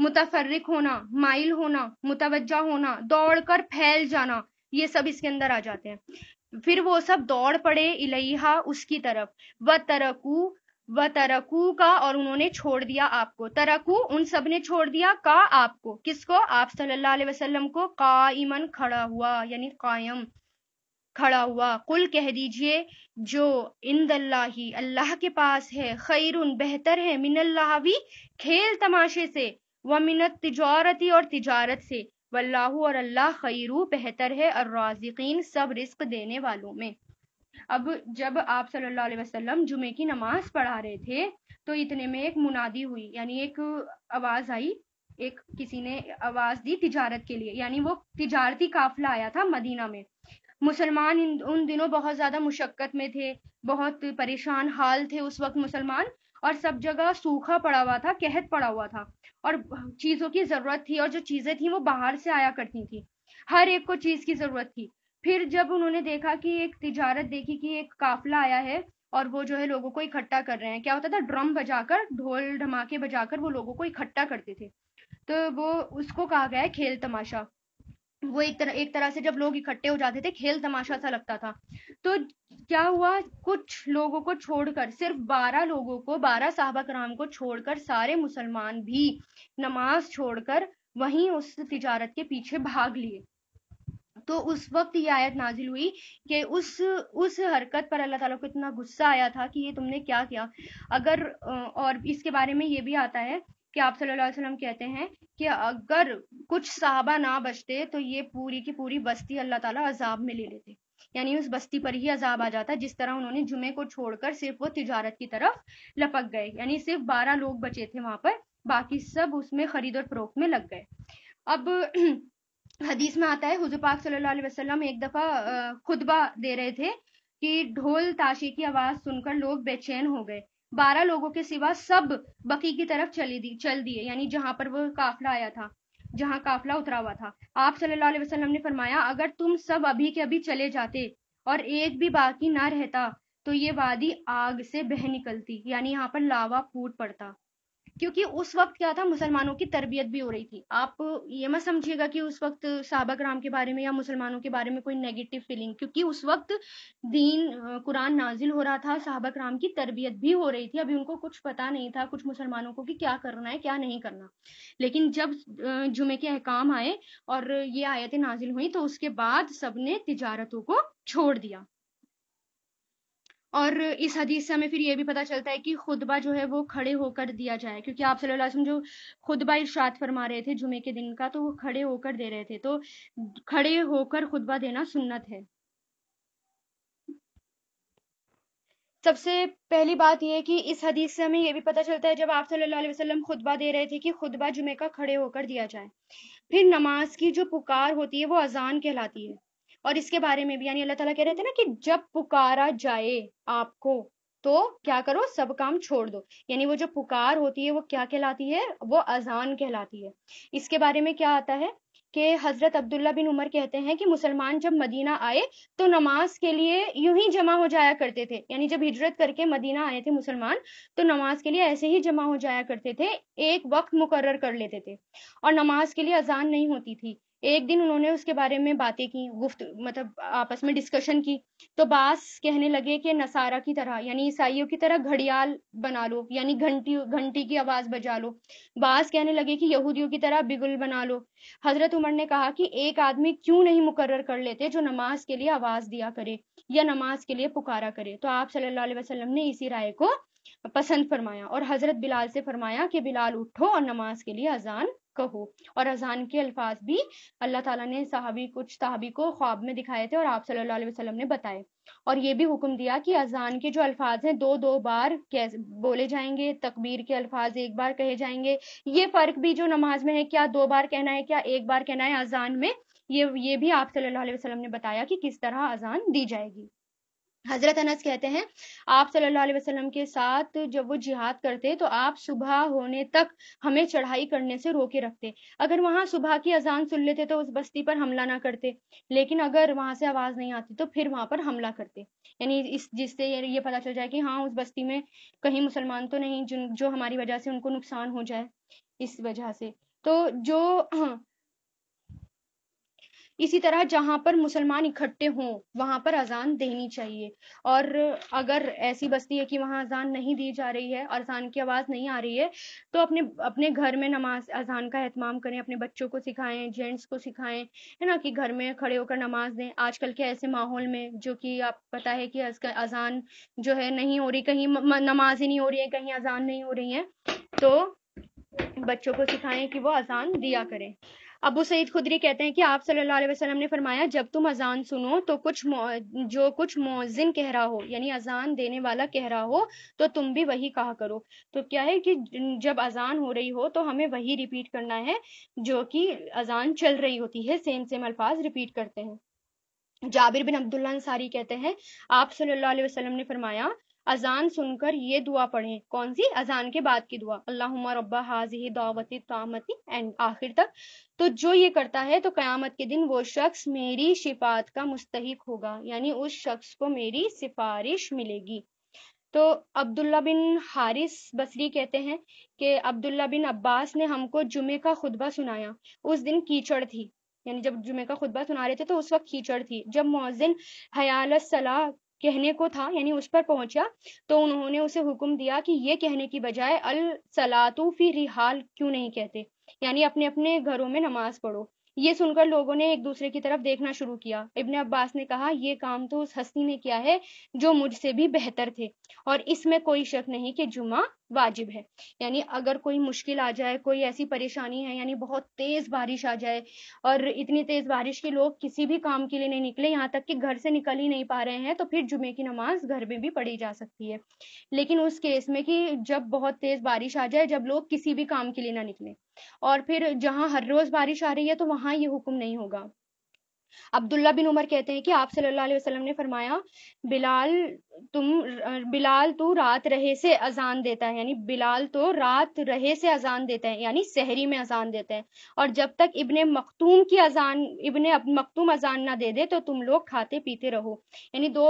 मुतफर्रिक होना माइल होना मुतवजा होना दौड़कर फैल जाना ये सब इसके अंदर आ जाते हैं फिर वो सब दौड़ पड़े इलेहा उसकी तरफ व तरकू व तरकू का और उन्होंने छोड़ दिया आपको तरकू उन सब ने छोड़ दिया का आपको किसको आप सल्लल्लाहु अलैहि वसल्लम को कायमन खड़ा हुआ यानी कायम खड़ा हुआ कुल कह दीजिए जो इंदल्लाही अल्लाह के पास है खैरुन बेहतर है मिनल्लावी खेल तमाशे से व मिनत तिजारती और तिजारत से वल्लाह और अल्लाह खैरू बेहतर है और राजिकीन सब रिस्क देने वालों में अब जब आप सल्लल्लाहु अलैहि वसल्लम जुमे की नमाज पढ़ा रहे थे तो इतने में एक मुनादी हुई यानी एक आवाज़ आई एक किसी ने आवाज़ दी तिजारत के लिए यानी वो तिजारती काफिला आया था मदीना में मुसलमान उन दिनों बहुत ज़्यादा मुशक्क़त में थे बहुत परेशान हाल थे उस वक्त मुसलमान और सब जगह सूखा पड़ा हुआ था कहत पड़ा हुआ था और चीज़ों की ज़रूरत थी और जो चीज़ें थी वो बाहर से आया करती थी हर एक को चीज़ की ज़रूरत थी फिर जब उन्होंने देखा कि एक तिजारत देखी कि एक काफिला आया है और वो जो है लोगों को इकट्ठा कर रहे हैं क्या होता था ड्रम बजाकर ढोल ढमाके बजाकर वो लोगों को इकट्ठा करते थे तो वो उसको कहा गया है खेल तमाशा वो एक तरह एक तरह से जब लोग इकट्ठे हो जाते थे खेल तमाशा सा लगता था तो क्या हुआ कुछ लोगों को छोड़कर सिर्फ बारह लोगों को बारह साहबा कराम को छोड़कर सारे मुसलमान भी नमाज छोड़कर वहीं उस तिजारत के पीछे भाग लिए तो उस वक्त ये आयत नाजिल हुई कि उस उस हरकत पर अल्लाह ताला को इतना गुस्सा आया था कि ये तुमने क्या किया अगर और इसके बारे में ये भी आता है कि आप सल्लल्लाहु अलैहि वसल्लम कहते हैं कि अगर कुछ साहबा ना बचते तो ये पूरी की पूरी बस्ती अल्लाह ताला अजाब में ले लेते यानी उस बस्ती पर ही अजाब आ जाता जिस तरह उन्होंने जुमे को छोड़कर सिर्फ वो तिजारत की तरफ लपक गए यानी सिर्फ बारह लोग बचे थे वहां पर बाकी सब उसमें खरीद और फरोख में लग गए अब [clears throat] हदीस में आता है हुजूर पाक सल्लल्लाहु अलैहि वसल्लम एक दफा खुतबा दे रहे थे कि ढोल ताशे की आवाज सुनकर लोग बेचैन हो गए बारह लोगों के सिवा सब बकी की तरफ चली दी चल दिए यानी जहां पर वो काफला आया था जहां काफला उतरा हुआ था आप सल्लल्लाहु अलैहि वसल्लम ने फरमाया अगर तुम सब अभी के अभी चले जाते और एक भी बाकी ना रहता तो ये वादी आग से बह निकलती यानी यहाँ पर लावा फूट पड़ता क्योंकि उस वक्त क्या था मुसलमानों की तरबियत भी हो रही थी आप ये मत समझिएगा कि उस वक्त साबक राम के बारे में या मुसलमानों के बारे में कोई नेगेटिव फीलिंग क्योंकि उस वक्त दीन कुरान नाजिल हो रहा था साबक राम की तरबियत भी हो रही थी अभी उनको कुछ पता नहीं था कुछ मुसलमानों को कि क्या करना है क्या नहीं करना लेकिन जब जुमे के अहकाम आए और ये आयतें नाजिल हुई तो उसके बाद सबने तजारतों को छोड़ दिया और इस हदीस से हमें फिर ये भी पता चलता है कि खुतबा जो है वो खड़े होकर दिया जाए क्योंकि आप सल्लल्लाहु अलैहि वसल्लम जो खुतबा इरशाद फरमा रहे थे जुमे के दिन का तो वो खड़े होकर दे रहे थे तो खड़े होकर खुतबा देना सुन्नत है सबसे पहली बात यह है कि इस हदीस से हमें यह भी पता चलता है जब आप सल्लल्लाहु अलैहि वसल्लम खुतबा दे रहे थे कि खुतबा जुमे का खड़े होकर दिया जाए फिर नमाज की जो पुकार होती है वो अजान कहलाती है और इसके बारे में भी यानी अल्लाह ताला कह रहे थे ना कि जब पुकारा जाए आपको तो क्या करो सब काम छोड़ दो यानी वो जो पुकार होती है वो क्या कहलाती है वो अजान कहलाती है इसके बारे में क्या आता है कि हज़रत अब्दुल्ला बिन उमर कहते हैं कि मुसलमान जब मदीना आए तो नमाज के लिए यूं ही जमा हो जाया करते थे यानी जब हिजरत करके मदीना आए थे मुसलमान तो नमाज के लिए ऐसे ही जमा हो जाया करते थे एक वक्त मुकर्र कर लेते थे और नमाज के लिए अजान नहीं होती थी एक दिन उन्होंने उसके बारे में बातें की गुफ्त मतलब आपस में डिस्कशन की तो बास कहने लगे कि नसारा की तरह यानी ईसाइयों की तरह घड़ियाल बना लो यानी घंटी घंटी की आवाज़ बजा लो बास कहने लगे कि यहूदियों की तरह बिगुल बना लो हज़रत उमर ने कहा कि एक आदमी क्यों नहीं मुकर्र कर लेते जो नमाज के लिए आवाज़ दिया करे या नमाज के लिए पुकारा करे तो आप सल्लाह वसलम ने इसी राय को पसंद फरमाया और हज़रत बिलाल से फरमाया कि बिलाल उठो और नमाज के लिए अजान कहो और अजान के अल्फाज भी अल्लाह ताला ने साहबी कुछ साहबी को ख्वाब में दिखाए थे और आप सल्लल्लाहु अलैहि वसल्लम ने बताए और ये भी हुक्म दिया कि अजान के जो अल्फाज हैं दो दो बार कैसे बोले जाएंगे तकबीर के अल्फाज एक बार कहे जाएंगे ये फ़र्क भी जो नमाज में है क्या दो बार कहना है क्या एक बार कहना है अजान में ये ये भी आप सल्लल्लाहु अलैहि वसल्लम ने बताया कि किस तरह अजान दी जाएगी हज़रत अनस कहते हैं आप सल्लल्लाहु अलैहि वसल्लम के साथ जब वो जिहाद करते तो आप सुबह होने तक हमें चढ़ाई करने से रोके रखते अगर वहां सुबह की अजान सुन लेते तो उस बस्ती पर हमला ना करते लेकिन अगर वहां से आवाज़ नहीं आती तो फिर वहां पर हमला करते यानी इस जिससे ये पता चल जाए कि हाँ उस बस्ती में कहीं मुसलमान तो नहीं जो हमारी वजह से उनको नुकसान हो जाए इस वजह से तो जो हाँ, इसी तरह जहाँ पर मुसलमान इकट्ठे हों वहाँ पर अजान देनी चाहिए और अगर ऐसी बस्ती है कि वहाँ अजान नहीं दी जा रही है और अजान की आवाज़ नहीं आ रही है तो अपने अपने घर में नमाज अजान का अहतमाम करें अपने बच्चों को सिखाएं जेंट्स को सिखाएं है ना कि घर में खड़े होकर नमाज दें आजकल के ऐसे माहौल में जो कि आप पता है कि अजान जो है नहीं हो रही कहीं नमाज ही नहीं हो रही है कहीं अजान नहीं हो रही है तो बच्चों को सिखाएं कि वो अजान दिया करें अबू सईद खुदरी कहते हैं कि आप सल्लल्लाहु अलैहि वसल्लम ने फरमाया जब तुम अजान सुनो तो कुछ जो कुछ मोजिन कह रहा हो यानी अजान देने वाला कह रहा हो तो तुम भी वही कहा करो तो क्या है कि जब अजान हो रही हो तो हमें वही रिपीट करना है जो कि अजान चल रही होती है सेम सेम अल्फाज रिपीट करते हैं जाबिर बिन अब्दुल्ला अंसारी कहते हैं आप सल्लल्लाहु अलैहि वसल्लम ने फरमाया अजान सुनकर ये दुआ पढ़े कौन सी अजान के बाद की दुआ अल्लाह रब्बा हाजी दावती तामती एंड आखिर तक तो जो ये करता है तो क़यामत के दिन वो शख्स मेरी शिफात का मुस्तक होगा यानी उस शख्स को मेरी सिफारिश मिलेगी तो अब्दुल्ला बिन हारिस बसरी कहते हैं कि अब्दुल्ला बिन अब्बास ने हमको जुमे का खुतबा सुनाया उस दिन कीचड़ थी यानी जब जुमे का खुतबा सुना रहे थे तो उस वक्त कीचड़ थी जब मोजिन हयाल सलाह कहने को था यानी उस पर पहुंचा तो उन्होंने उसे हुक्म दिया कि ये कहने की बजाय अल सलातू फी रिहाल क्यों नहीं कहते यानी अपने अपने घरों में नमाज पढ़ो ये सुनकर लोगों ने एक दूसरे की तरफ देखना शुरू किया इब्न अब्बास ने कहा यह काम तो उस हस्ती ने किया है जो मुझसे भी बेहतर थे और इसमें कोई शक नहीं कि जुमा वाजिब है यानी अगर कोई मुश्किल आ जाए कोई ऐसी परेशानी है यानी बहुत तेज बारिश आ जाए और इतनी तेज बारिश के लोग किसी भी काम के लिए नहीं निकले यहाँ तक कि घर से निकल ही नहीं पा रहे हैं तो फिर जुमे की नमाज घर में भी पढ़ी जा सकती है लेकिन उस केस में कि जब बहुत तेज बारिश आ जाए जब लोग किसी भी काम के लिए ना निकले और फिर जहाँ हर रोज बारिश आ रही है तो वहाँ ये हुक्म नहीं होगा अब्दुल्ला बिन उमर कहते हैं कि आप सल्लल्लाहु अलैहि वसल्लम ने फरमाया बिलाल तुम बिलाल तो रात रहे से अजान देता है यानी बिलाल तो रात रहे से अजान देता है यानी सहरी में अजान देता है और जब तक इब्ने मखतूम की अजान इब्ने मखतूम अजान ना दे दे तो तुम लोग खाते पीते रहो यानी दो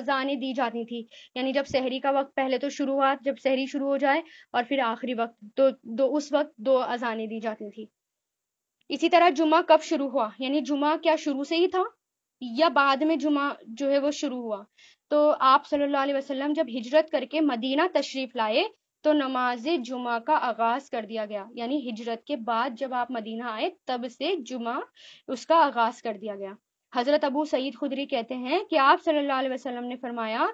अजानें दी जाती थी यानी जब सहरी का वक्त पहले तो शुरू हुआ जब सहरी शुरू हो जाए और फिर आखिरी वक्त तो दो उस वक्त दो अजानें दी जाती थी इसी तरह जुमा कब शुरू हुआ यानी जुमा क्या शुरू से ही था या बाद में जुमा जो है वो शुरू हुआ तो आप सल्लल्लाहु अलैहि वसल्लम जब हिजरत करके मदीना तशरीफ लाए तो नमाज जुमा का आगाज कर दिया गया यानी हिजरत के बाद जब आप मदीना आए तब से जुमा उसका आगाज कर दिया गया हजरत अबू सईद खुदरी कहते हैं कि आप सल्लल्लाहु अलैहि वसल्लम ने फरमाया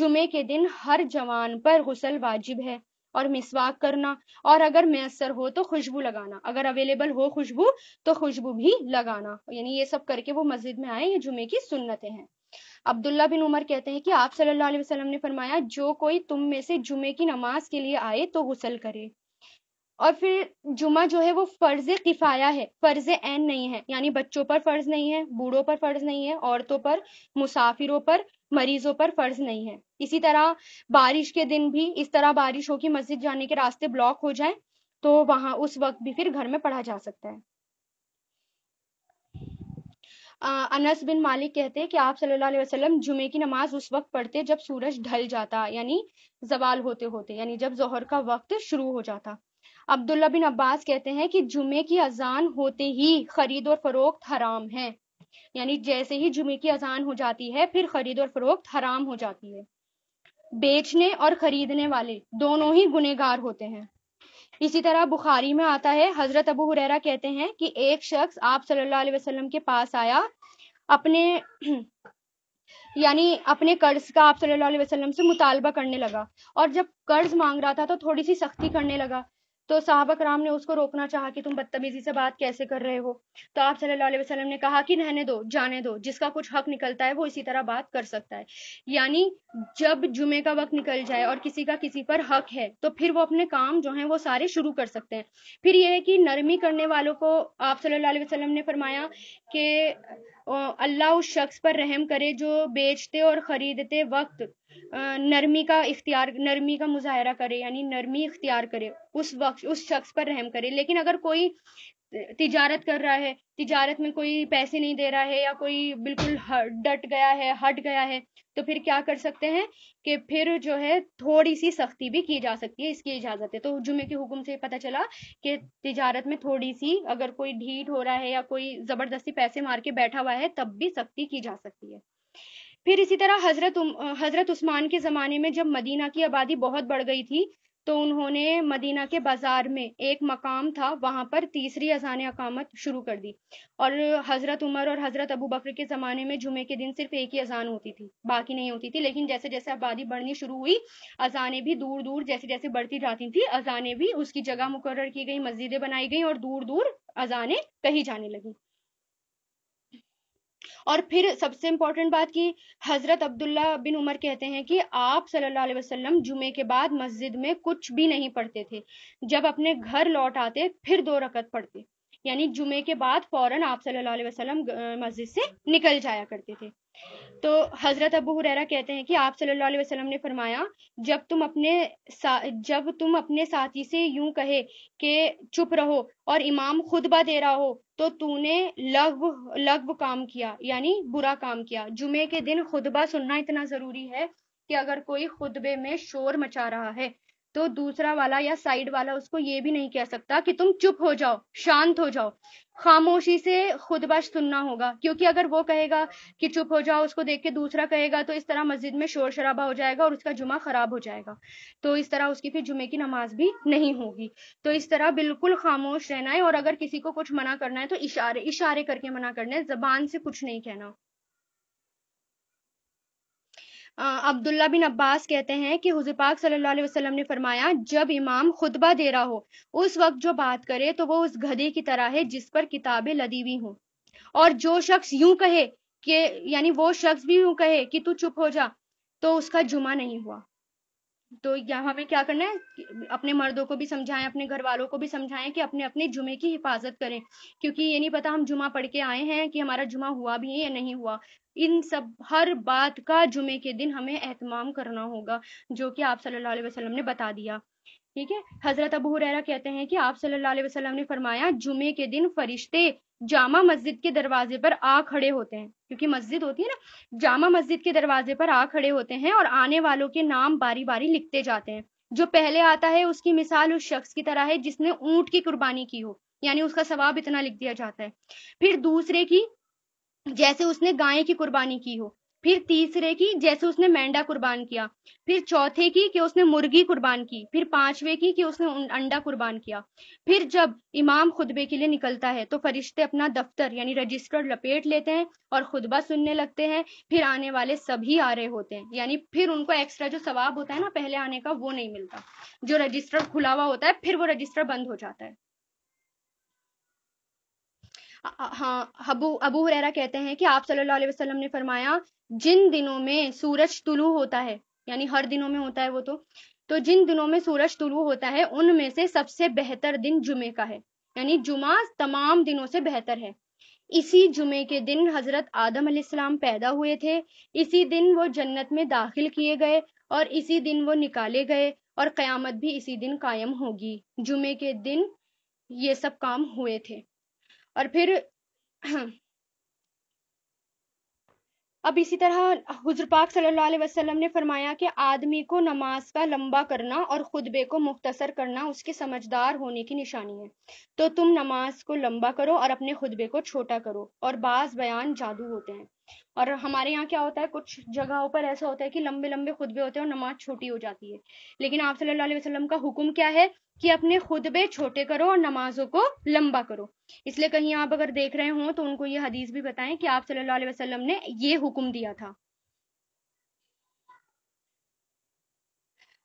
जुमे के दिन हर जवान पर गुसल वाजिब है और मिसवाक करना और अगर मैसर हो तो खुशबू लगाना अगर अवेलेबल हो खुशबू तो खुशबू भी लगाना यानी ये सब करके वो मस्जिद में आए ये जुमे की सुन्नतें हैं अब्दुल्ला बिन उमर कहते हैं कि आप सल्लल्लाहु अलैहि वसल्लम ने फरमाया जो कोई तुम में से जुमे की नमाज के लिए आए तो गुसल करे और फिर जुमा जो है वो फर्ज किफ़ाया है फर्ज ऐन नहीं है यानी बच्चों पर फर्ज नहीं है बूढ़ों पर फर्ज नहीं है औरतों पर मुसाफिरों पर मरीजों पर फर्ज नहीं है इसी तरह बारिश के दिन भी इस तरह बारिश हो कि मस्जिद जाने के रास्ते ब्लॉक हो जाए तो वहां उस वक्त भी फिर घर में पढ़ा जा सकता है आ, अनस बिन मालिक कहते हैं कि आप सल्लल्लाहु अलैहि वसल्लम जुमे की नमाज उस वक्त पढ़ते जब सूरज ढल जाता यानी जवाल होते होते यानी जब जोहर का वक्त शुरू हो जाता अब्दुल्ला बिन अब्बास कहते हैं कि जुमे की अजान होते ही खरीद और फरोख्त हराम है यानी जैसे ही जुमे की अजान हो जाती है फिर खरीद और फरोख्त हराम हो जाती है बेचने और खरीदने वाले दोनों ही गुनेगार होते हैं इसी तरह बुखारी में आता है हजरत अबू हुरैरा कहते हैं कि एक शख्स आप सल्लल्लाहु अलैहि वसल्लम के पास आया अपने [clears throat] यानी अपने कर्ज का आप सल्लल्लाहु अलैहि वसल्लम से मुतालबा करने लगा और जब कर्ज मांग रहा था तो थोड़ी सी सख्ती करने लगा तो साहबा कराम ने उसको रोकना चाहा कि तुम बदतमीजी से बात कैसे कर रहे हो तो आप सल्लल्लाहु अलैहि वसल्लम ने कहा कि रहने दो जाने दो जिसका कुछ हक निकलता है वो इसी तरह बात कर सकता है यानी जब जुमे का वक्त निकल जाए और किसी का किसी पर हक है तो फिर वो अपने काम जो है वो सारे शुरू कर सकते हैं फिर यह है कि नरमी करने वालों को आप सल्लल्लाहु अलैहि वसल्लम ने फरमाया कि अल्लाह उस शख्स पर रहम करे जो बेचते और ख़रीदते वक्त नरमी का इख्तियार नरमी का मुजाहरा करे यानी नरमी इख्तियार करे उस वक्त उस शख्स पर रहम करे लेकिन अगर कोई तिजारत कर रहा है तिजारत में कोई पैसे नहीं दे रहा है या कोई बिल्कुल डट गया है हट गया है तो फिर क्या कर सकते हैं कि फिर जो है थोड़ी सी सख्ती भी की जा सकती है इसकी इजाज़त है तो जुमे के हुक्म से पता चला कि तिजारत में थोड़ी सी अगर कोई ढीठ हो रहा है या कोई ज़बरदस्ती पैसे मार के बैठा हुआ है तब भी सख्ती की जा सकती है फिर इसी तरह हजरत हजरत उस्मान के ज़माने में जब मदीना की आबादी बहुत बढ़ गई थी तो उन्होंने मदीना के बाज़ार में एक मकाम था वहां पर तीसरी अजान अकामत शुरू कर दी और हज़रत उमर और हज़रत अबू बकर के ज़माने में जुमे के दिन सिर्फ एक ही अजान होती थी बाकी नहीं होती थी लेकिन जैसे जैसे आबादी बढ़नी शुरू हुई अजाने भी दूर दूर जैसे जैसे बढ़ती जाती थी अजाने भी उसकी जगह मुकर की गई मस्जिदें बनाई गई और दूर दूर अजाने कही जाने लगी और फिर सबसे इम्पोर्टेंट बात की हज़रत अब्दुल्ला बिन उमर कहते हैं कि आप सल्लल्लाहु अलैहि वसल्लम जुमे के बाद मस्जिद में कुछ भी नहीं पढ़ते थे जब अपने घर लौट आते फिर दो रकत पढ़ते यानी जुमे के बाद फौरन आप सल्लल्लाहु अलैहि वसल्लम मस्जिद से निकल जाया करते थे तो हजरत अबू हुरैरा कहते हैं कि आप सल्लल्लाहु अलैहि वसल्लम ने फरमाया जब तुम अपने जब तुम अपने साथी से यूं कहे कि चुप रहो और इमाम खुतबा दे रहा हो तो तूने लघव लघव काम किया यानी बुरा काम किया जुमे के दिन खुतबा सुनना इतना जरूरी है कि अगर कोई खुतबे में शोर मचा रहा है तो दूसरा वाला या साइड वाला उसको ये भी नहीं कह सकता कि तुम चुप हो जाओ शांत हो जाओ खामोशी से खुदबाश सुनना होगा क्योंकि अगर वो कहेगा कि चुप हो जाओ उसको देख के दूसरा कहेगा तो इस तरह मस्जिद में शोर शराबा हो जाएगा और उसका जुमा खराब हो जाएगा तो इस तरह उसकी फिर जुमे की नमाज भी नहीं होगी तो इस तरह बिल्कुल खामोश रहना है और अगर किसी को कुछ मना करना है तो इशारे इशारे करके मना करना है जबान से कुछ नहीं कहना अब्दुल्ला बिन अब्बास कहते हैं कि हुजूर पाक सल्लल्लाहु अलैहि वसल्लम ने फरमाया जब इमाम खुतबा दे रहा हो उस वक्त जो बात करे तो वो उस गधे की तरह है जिस पर किताबें लदी हुई हों और जो शख्स यूं कहे कि यानी वो शख्स भी यूं कहे कि तू चुप हो जा तो उसका जुमा नहीं हुआ तो यहाँ हमें क्या करना है अपने मर्दों को भी समझाएं अपने घर वालों को भी समझाएं कि अपने अपने जुमे की हिफाजत करें क्योंकि ये नहीं पता हम जुमा पढ़ के आए हैं कि हमारा जुमा हुआ भी है या नहीं हुआ इन सब हर बात का जुमे के दिन हमें एहतमाम करना होगा जो कि आप सल्लल्लाहु अलैहि वसल्लम ने बता दिया ठीक है हजरत अबू हुरैरा कहते हैं कि आप सल्लल्लाहु अलैहि वसल्लम ने फरमाया जुमे के दिन फरिश्ते जामा मस्जिद के दरवाजे पर आ खड़े होते हैं क्योंकि मस्जिद होती है ना जामा मस्जिद के दरवाजे पर आ खड़े होते हैं और आने वालों के नाम बारी बारी लिखते जाते हैं जो पहले आता है उसकी मिसाल उस शख्स की तरह है जिसने ऊंट की कुर्बानी की हो यानी उसका सवाब इतना लिख दिया जाता है फिर दूसरे की जैसे उसने गाय की कुर्बानी की हो फिर तीसरे की जैसे उसने मेंढा कुर्बान किया फिर चौथे की कि उसने मुर्गी कुर्बान की फिर पांचवे की कि उसने अंडा कुर्बान किया फिर जब इमाम खुतबे के लिए निकलता है तो फरिश्ते अपना दफ्तर यानी रजिस्टर लपेट लेते हैं और खुतबा सुनने लगते हैं फिर आने वाले सभी आ रहे होते हैं यानी फिर उनको एक्स्ट्रा जो सवाब होता है ना पहले आने का वो नहीं मिलता जो रजिस्टर खुला हुआ होता है फिर वो रजिस्टर बंद हो जाता है हाँ अबू हुरैरा कहते हैं कि आप सल्लल्लाहु अलैहि वसल्लम ने फरमाया जिन दिनों में सूरज तुलू होता है यानी हर दिनों में होता है वो तो तो जिन दिनों में सूरज तुलू होता है उनमें से सबसे बेहतर दिन जुमे का है यानी जुमा तमाम दिनों से बेहतर है इसी जुमे के दिन हजरत आदम अलैहिस्सलाम पैदा हुए थे इसी दिन वो जन्नत में दाखिल किए गए और इसी दिन वो निकाले गए और क़यामत भी इसी दिन कायम होगी जुमे के दिन ये सब काम हुए थे और फिर अब इसी तरह हुजर पाक सल्लल्लाहु अलैहि वसल्लम ने फरमाया कि आदमी को नमाज का लंबा करना और खुतबे को मुख्तसर करना उसके समझदार होने की निशानी है तो तुम नमाज को लंबा करो और अपने खुतबे को छोटा करो और बाज बयान जादू होते हैं और हमारे यहाँ क्या होता है कुछ जगहों पर ऐसा होता है कि लंबे लंबे खुतबे होते हैं और नमाज छोटी हो जाती है लेकिन आप सल्लल्लाहु अलैहि वसल्लम का हुक्म क्या है कि अपने खुतबे छोटे करो और नमाजों को लंबा करो इसलिए कहीं आप अगर देख रहे हो तो उनको ये हदीस भी बताएं कि आप सल्लल्लाहु अलैहि वसल्लम ने ये हुक्म दिया था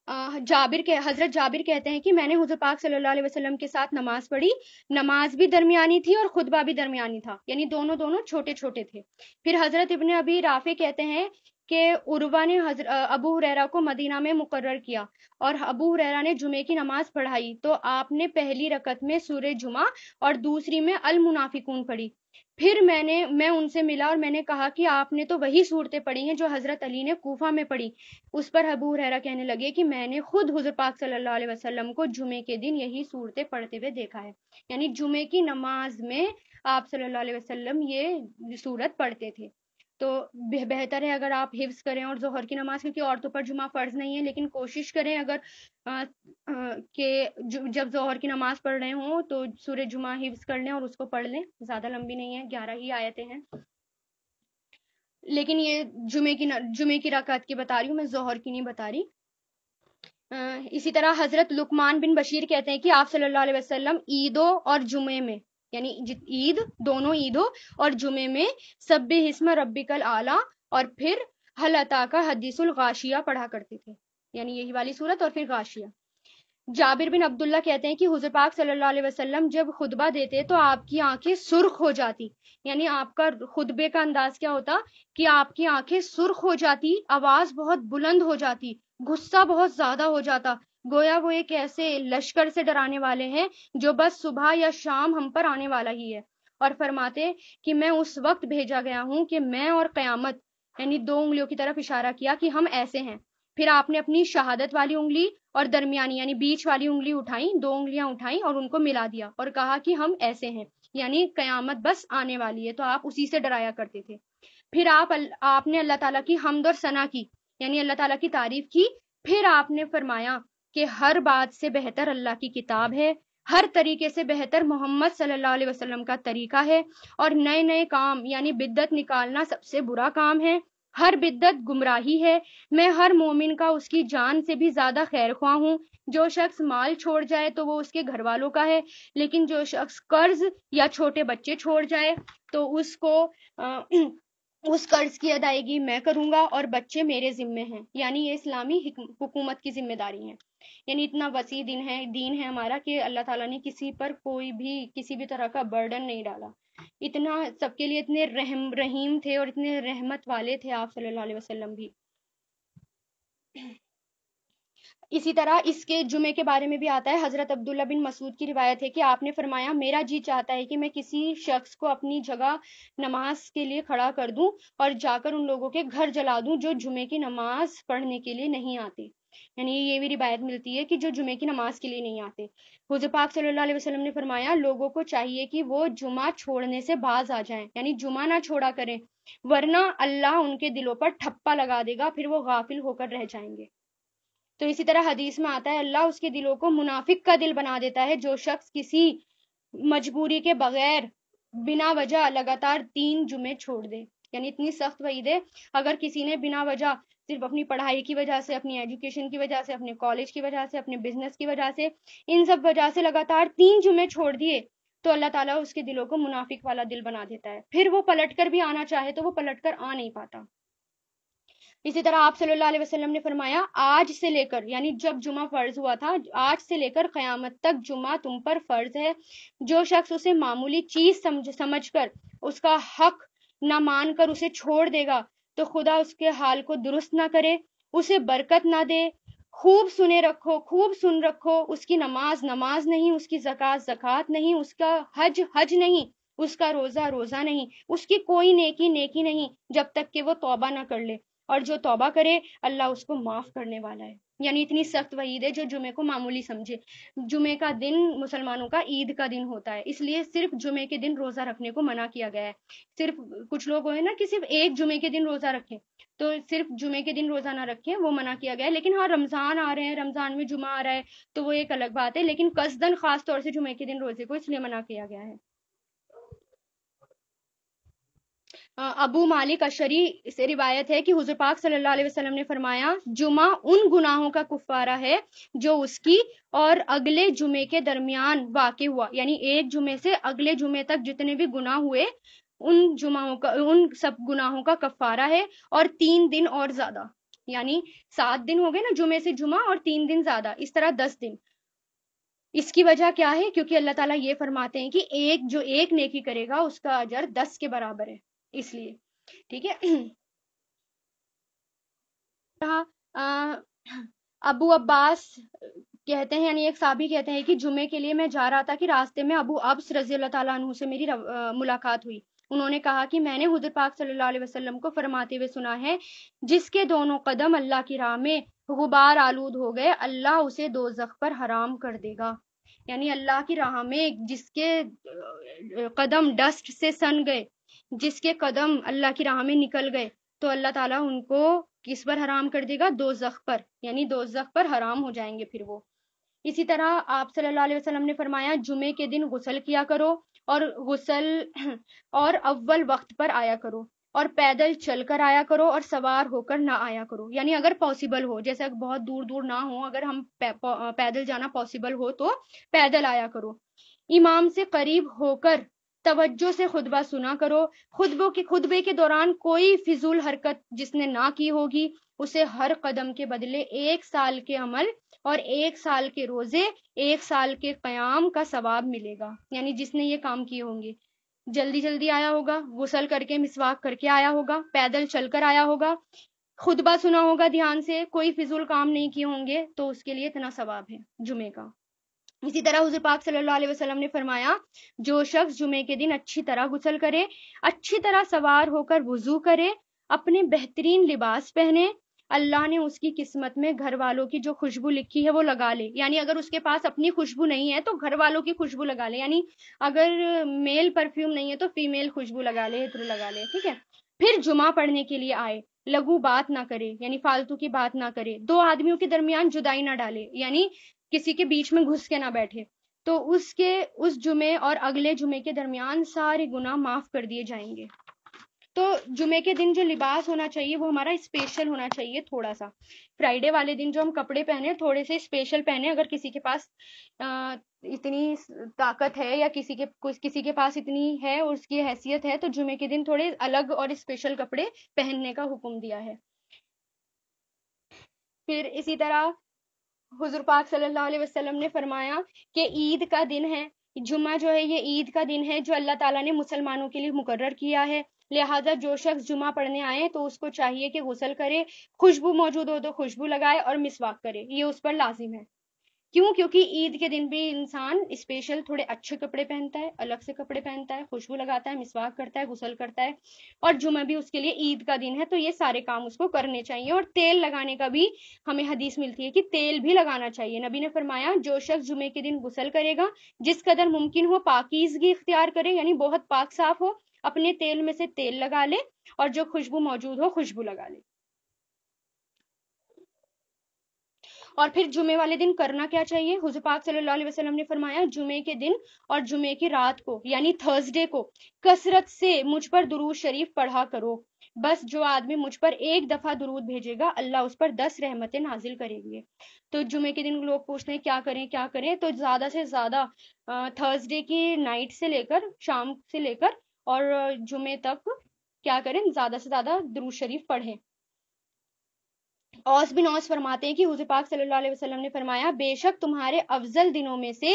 जाबिर के हज़रत जाबिर कहते हैं कि मैंने हजूर पाक सल्लल्लाहु अलैहि वसल्लम के साथ नमाज पढ़ी नमाज भी दरमियानी थी और खुतबा भी दरमियानी था यानी दोनों दोनों छोटे छोटे थे फिर हज़रत इबन अभी राफे कहते हैं कि उर्वा ने अबू हुरैरा को मदीना में मुकर्र किया और अबू हुरैरा ने जुमे की नमाज पढ़ाई तो आपने पहली रकत में सूर्य जुमा और दूसरी में अल मुनाफिकून पढ़ी फिर मैंने मैं उनसे मिला और मैंने कहा कि आपने तो वही सूरतें पढ़ी हैं जो हज़रत अली ने कोफा में पढ़ी उस पर हबू हररा कहने लगे कि मैंने खुद हजर पाक सल्लल्लाहु अलैहि वसल्लम को जुमे के दिन यही सूरतें पढ़ते हुए देखा है यानी जुमे की नमाज में आप सल्लल्लाहु अलैहि वसल्लम ये सूरत पढ़ते थे तो बेहतर है अगर आप हिफ्स करें और जोहर की नमाज क्योंकि औरतों पर जुमा फ़र्ज नहीं है लेकिन कोशिश करें अगर के जब जोहर की नमाज पढ़ रहे हों तो सूर्य जुमा हिफ्स कर लें और उसको पढ़ लें ज़्यादा लंबी नहीं है ग्यारह ही आयते हैं लेकिन ये जुमे की जुमे की रकत की बता रही हूँ मैं जोहर की नहीं बता रही इसी तरह हजरत लुकमान बिन बशीर कहते हैं कि आप सल्लल्लाहु अलैहि वसल्लम ईदों और जुमे में यानी ईद दोनों ईदों और जुमे में सब हिस्म कल आला और फिर हल अता का हदीसुल गाशिया पढ़ा करते थे यानी यही वाली सूरत और फिर गाशिया जाबिर बिन अब्दुल्ला कहते हैं कि हुजर पाक सल्लल्लाहु अलैहि वसल्लम जब खुतबा देते तो आपकी आंखें सुर्ख हो जाती यानी आपका खुतबे का अंदाज क्या होता कि आपकी आंखें सुर्ख हो जाती आवाज बहुत बुलंद हो जाती गुस्सा बहुत ज्यादा हो जाता गोया वो एक ऐसे लश्कर से डराने वाले हैं जो बस सुबह या शाम हम पर आने वाला ही है और फरमाते कि मैं उस वक्त भेजा गया हूँ कि मैं और क़यामत यानी दो उंगलियों की तरफ इशारा किया कि हम ऐसे हैं फिर आपने अपनी शहादत वाली उंगली और दरमियानी यानी बीच वाली उंगली उठाई दो उंगलियां उठाई और उनको मिला दिया और कहा कि हम ऐसे हैं यानी कयामत बस आने वाली है तो आप उसी से डराया करते थे फिर आप आपने अल्लाह ताला की हमद और सना की यानी अल्लाह ताला की तारीफ की फिर आपने फरमाया कि हर बात से बेहतर अल्लाह की किताब है हर तरीके से बेहतर मोहम्मद सल्लल्लाहु अलैहि वसल्लम का तरीका है और नए नए काम यानी बिद्दत निकालना सबसे बुरा काम है हर बिद्दत गुमराही है मैं हर मोमिन का उसकी जान से भी ज़्यादा खैर ख्वाह हूँ जो शख्स माल छोड़ जाए तो वो उसके घर वालों का है लेकिन जो शख्स कर्ज या छोटे बच्चे छोड़ जाए तो उसको आ, [clears throat] उस कर्ज की अदायगी मैं करूंगा और बच्चे मेरे जिम्मे हैं यानी ये इस्लामी हुकूमत की जिम्मेदारी है यानी इतना वसी दिन है दीन है हमारा कि अल्लाह ताला ने किसी पर कोई भी किसी भी तरह का बर्डन नहीं डाला इतना सबके लिए इतने रहम रहीम थे और इतने रहमत वाले थे आप सल्लल्लाहु अलैहि वसल्लम भी इसी तरह इसके जुमे के बारे में भी आता है हज़रत अब्दुल्ला बिन मसूद की रिवायत है कि आपने फरमाया मेरा जी चाहता है कि मैं किसी शख्स को अपनी जगह नमाज के लिए खड़ा कर दूं और जाकर उन लोगों के घर जला दूं जो जुमे की नमाज पढ़ने के लिए नहीं आते यानी ये भी रिवायत मिलती है कि जो जुमे की नमाज के लिए नहीं आते हुजूर पाक सल्लल्लाहु अलैहि वसल्लम ने फरमाया लोगों को चाहिए कि वो जुमा छोड़ने से बाज आ जाएं यानी जुमा ना छोड़ा करें वरना अल्लाह उनके दिलों पर ठप्पा लगा देगा फिर वो गाफिल होकर रह जाएंगे तो इसी तरह हदीस में आता है अल्लाह उसके दिलों को मुनाफिक का दिल बना देता है जो शख्स किसी मजबूरी के बगैर बिना वजह लगातार तीन जुमे छोड़ दे यानी इतनी सख्त वईद है अगर किसी ने बिना वजह सिर्फ अपनी पढ़ाई की वजह से अपनी एजुकेशन की वजह से अपने कॉलेज की वजह से अपने बिजनेस की वजह से इन सब वजह से लगातार तीन जुमे छोड़ दिए तो अल्लाह ताला उसके दिलों को मुनाफिक वाला दिल बना देता है फिर वो पलट कर भी आना चाहे तो वो पलट कर आ नहीं पाता इसी तरह आप सल्लल्लाहु अलैहि वसल्लम ने फरमाया आज से लेकर यानी जब जुमा फर्ज हुआ था आज से लेकर क़यामत तक जुमा तुम पर फर्ज है जो शख्स उसे मामूली चीज समझ समझ कर उसका हक ना मानकर उसे छोड़ देगा तो खुदा उसके हाल को दुरुस्त ना करे उसे बरकत ना दे खूब सुने रखो खूब सुन रखो उसकी नमाज नमाज नहीं उसकी जक़ात जक़ात नहीं उसका हज हज नहीं उसका रोज़ा रोज़ा नहीं उसकी कोई नेकी नेकी नहीं जब तक कि वो तौबा ना कर ले और जो तौबा करे अल्लाह उसको माफ़ करने वाला है यानी इतनी सख्त वह ईद है जो जुमे को मामूली समझे जुमे का दिन मुसलमानों का ईद का दिन होता है इसलिए सिर्फ जुमे के दिन रोजा रखने को मना किया गया है सिर्फ कुछ लोग है ना कि सिर्फ एक जुमे के दिन रोजा रखें तो सिर्फ जुमे के दिन रोजा ना रखें वो मना किया गया है लेकिन हाँ रमजान आ रहे हैं रमजान में जुमा आ रहा है तो वो एक अलग बात है लेकिन कसदन खास तौर से जुमे के दिन रोजे को इसलिए मना किया गया है अबू मालिक अशरी से रिवायत है कि हुजूर पाक सल्लल्लाहु अलैहि वसल्लम ने फरमाया जुमा उन गुनाहों का कुफारा है जो उसकी और अगले जुमे के दरमियान वाक़ हुआ यानी एक जुमे से अगले जुमे तक जितने भी गुनाह हुए उन जुमाओं का उन सब गुनाहों का कफारा है और तीन दिन और ज्यादा यानी सात दिन हो गए ना जुमे से जुमा और तीन दिन ज्यादा इस तरह दस दिन इसकी वजह क्या है क्योंकि अल्लाह ताला ये फरमाते हैं कि एक जो एक नेकी करेगा उसका अजर दस के बराबर है इसलिए ठीक है [clears throat] अबू अब्बास कहते हैं यानी एक साबी कहते हैं कि जुमे के लिए मैं जा रहा था कि रास्ते में अबू अब्स रजी अल्लाह से मेरी मुलाकात हुई उन्होंने कहा कि मैंने हुजूर पाक सल्लल्लाहु अलैहि वसल्लम को फरमाते हुए सुना है जिसके दोनों कदम अल्लाह की राह में गुबार आलूद हो गए अल्लाह उसे दो पर हराम कर देगा यानी अल्लाह की राह में जिसके कदम डस्ट से सन गए जिसके कदम अल्लाह की राह में निकल गए तो अल्लाह ताला उनको किस पर हराम कर देगा दो जख पर यानी दो जख पर हराम हो जाएंगे फिर वो इसी तरह आप सल्लल्लाहु अलैहि वसल्लम ने फरमाया जुमे के दिन गुसल किया करो और गुसल [clears throat] और अव्वल वक्त पर आया करो और पैदल चलकर आया करो और सवार होकर ना आया करो यानी अगर पॉसिबल हो जैसे बहुत दूर दूर ना हो अगर हम पैदल जाना पॉसिबल हो तो पैदल आया करो इमाम से करीब होकर तवज्जो से खुतबा सुना करो खुतबों के खुतबे के दौरान कोई फिजूल हरकत जिसने ना की होगी उसे हर कदम के बदले एक साल के अमल और एक साल के रोजे एक साल के क्याम का सवाब मिलेगा यानी जिसने ये काम किए होंगे जल्दी जल्दी आया होगा गुसल करके मिसवाक करके आया होगा पैदल चलकर आया होगा खुतबा सुना होगा ध्यान से कोई फिजूल काम नहीं किए होंगे तो उसके लिए इतना सवाब है जुमे का इसी तरह हजूर पाक सल्लल्लाहु अलैहि वसल्लम ने फरमाया जो शख्स जुमे के दिन अच्छी तरह गुसल करे अच्छी तरह सवार होकर वजू करे अपने बेहतरीन लिबास पहने अल्लाह ने उसकी किस्मत में घर वालों की जो खुशबू लिखी है वो लगा ले यानी अगर उसके पास अपनी खुशबू नहीं है तो घर वालों की खुशबू लगा ले यानी अगर मेल परफ्यूम नहीं है तो फीमेल खुशबू लगा ले इत्र लगा ले ठीक है फिर जुमा पढ़ने के लिए आए लघु बात ना करे यानी फालतू की बात ना करे दो आदमियों के दरमियान जुदाई ना डाले यानी किसी के बीच में घुस के ना बैठे तो उसके उस जुमे और अगले जुमे के दरमियान सारे गुनाह माफ कर दिए जाएंगे तो जुमे के दिन जो लिबास होना चाहिए वो हमारा स्पेशल होना चाहिए थोड़ा सा फ्राइडे वाले दिन जो हम कपड़े पहने थोड़े से स्पेशल पहने अगर किसी के पास इतनी ताकत है या किसी के कुछ किसी के पास इतनी है और उसकी हैसियत है तो जुमे के दिन थोड़े अलग और स्पेशल कपड़े पहनने का हुक्म दिया है फिर इसी तरह हुजूर पाक सल्लल्लाहु अलैहि वसल्लम ने फरमाया कि ईद का दिन है जुमा जो है ये ईद का दिन है जो अल्लाह ताला ने मुसलमानों के लिए मुकर्र किया है लिहाजा जो शख्स जुमा पढ़ने आए तो उसको चाहिए कि गुसल करे खुशबू मौजूद हो तो खुशबू लगाए और मिसवाक करे ये उस पर लाजिम है क्यों क्योंकि ईद के दिन भी इंसान स्पेशल थोड़े अच्छे कपड़े पहनता है अलग से कपड़े पहनता है खुशबू लगाता है मिसवाक करता है गुसल करता है और जुमा भी उसके लिए ईद का दिन है तो ये सारे काम उसको करने चाहिए और तेल लगाने का भी हमें हदीस मिलती है कि तेल भी लगाना चाहिए नबी ने फरमाया जो शख्स जुमे के दिन गुसल करेगा जिस कदर मुमकिन हो पाकिजगी इख्तियार करे यानी बहुत पाक साफ हो अपने तेल में से तेल लगा ले और जो खुशबू मौजूद हो खुशबू लगा ले और फिर जुमे वाले दिन करना क्या चाहिए हुजूर पाक सल्लल्लाहु अलैहि वसल्लम ने फरमाया जुमे के दिन और जुमे की रात को यानी थर्सडे को कसरत से मुझ पर दुरूद शरीफ पढ़ा करो बस जो आदमी मुझ पर एक दफा दुरूद भेजेगा अल्लाह उस पर दस रहमतें नाजिल करेंगे तो जुमे के दिन लोग पूछते हैं क्या करें क्या करें तो ज्यादा से ज्यादा थर्सडे की नाइट से लेकर शाम से लेकर और जुमे तक क्या करें ज्यादा से ज्यादा दुरूद शरीफ पढ़ें औस बिन औस फरमाते हैं कि हुजूर पाक सल्लल्लाहु अलैहि वसल्लम ने फरमाया बेशक तुम्हारे अफजल दिनों में से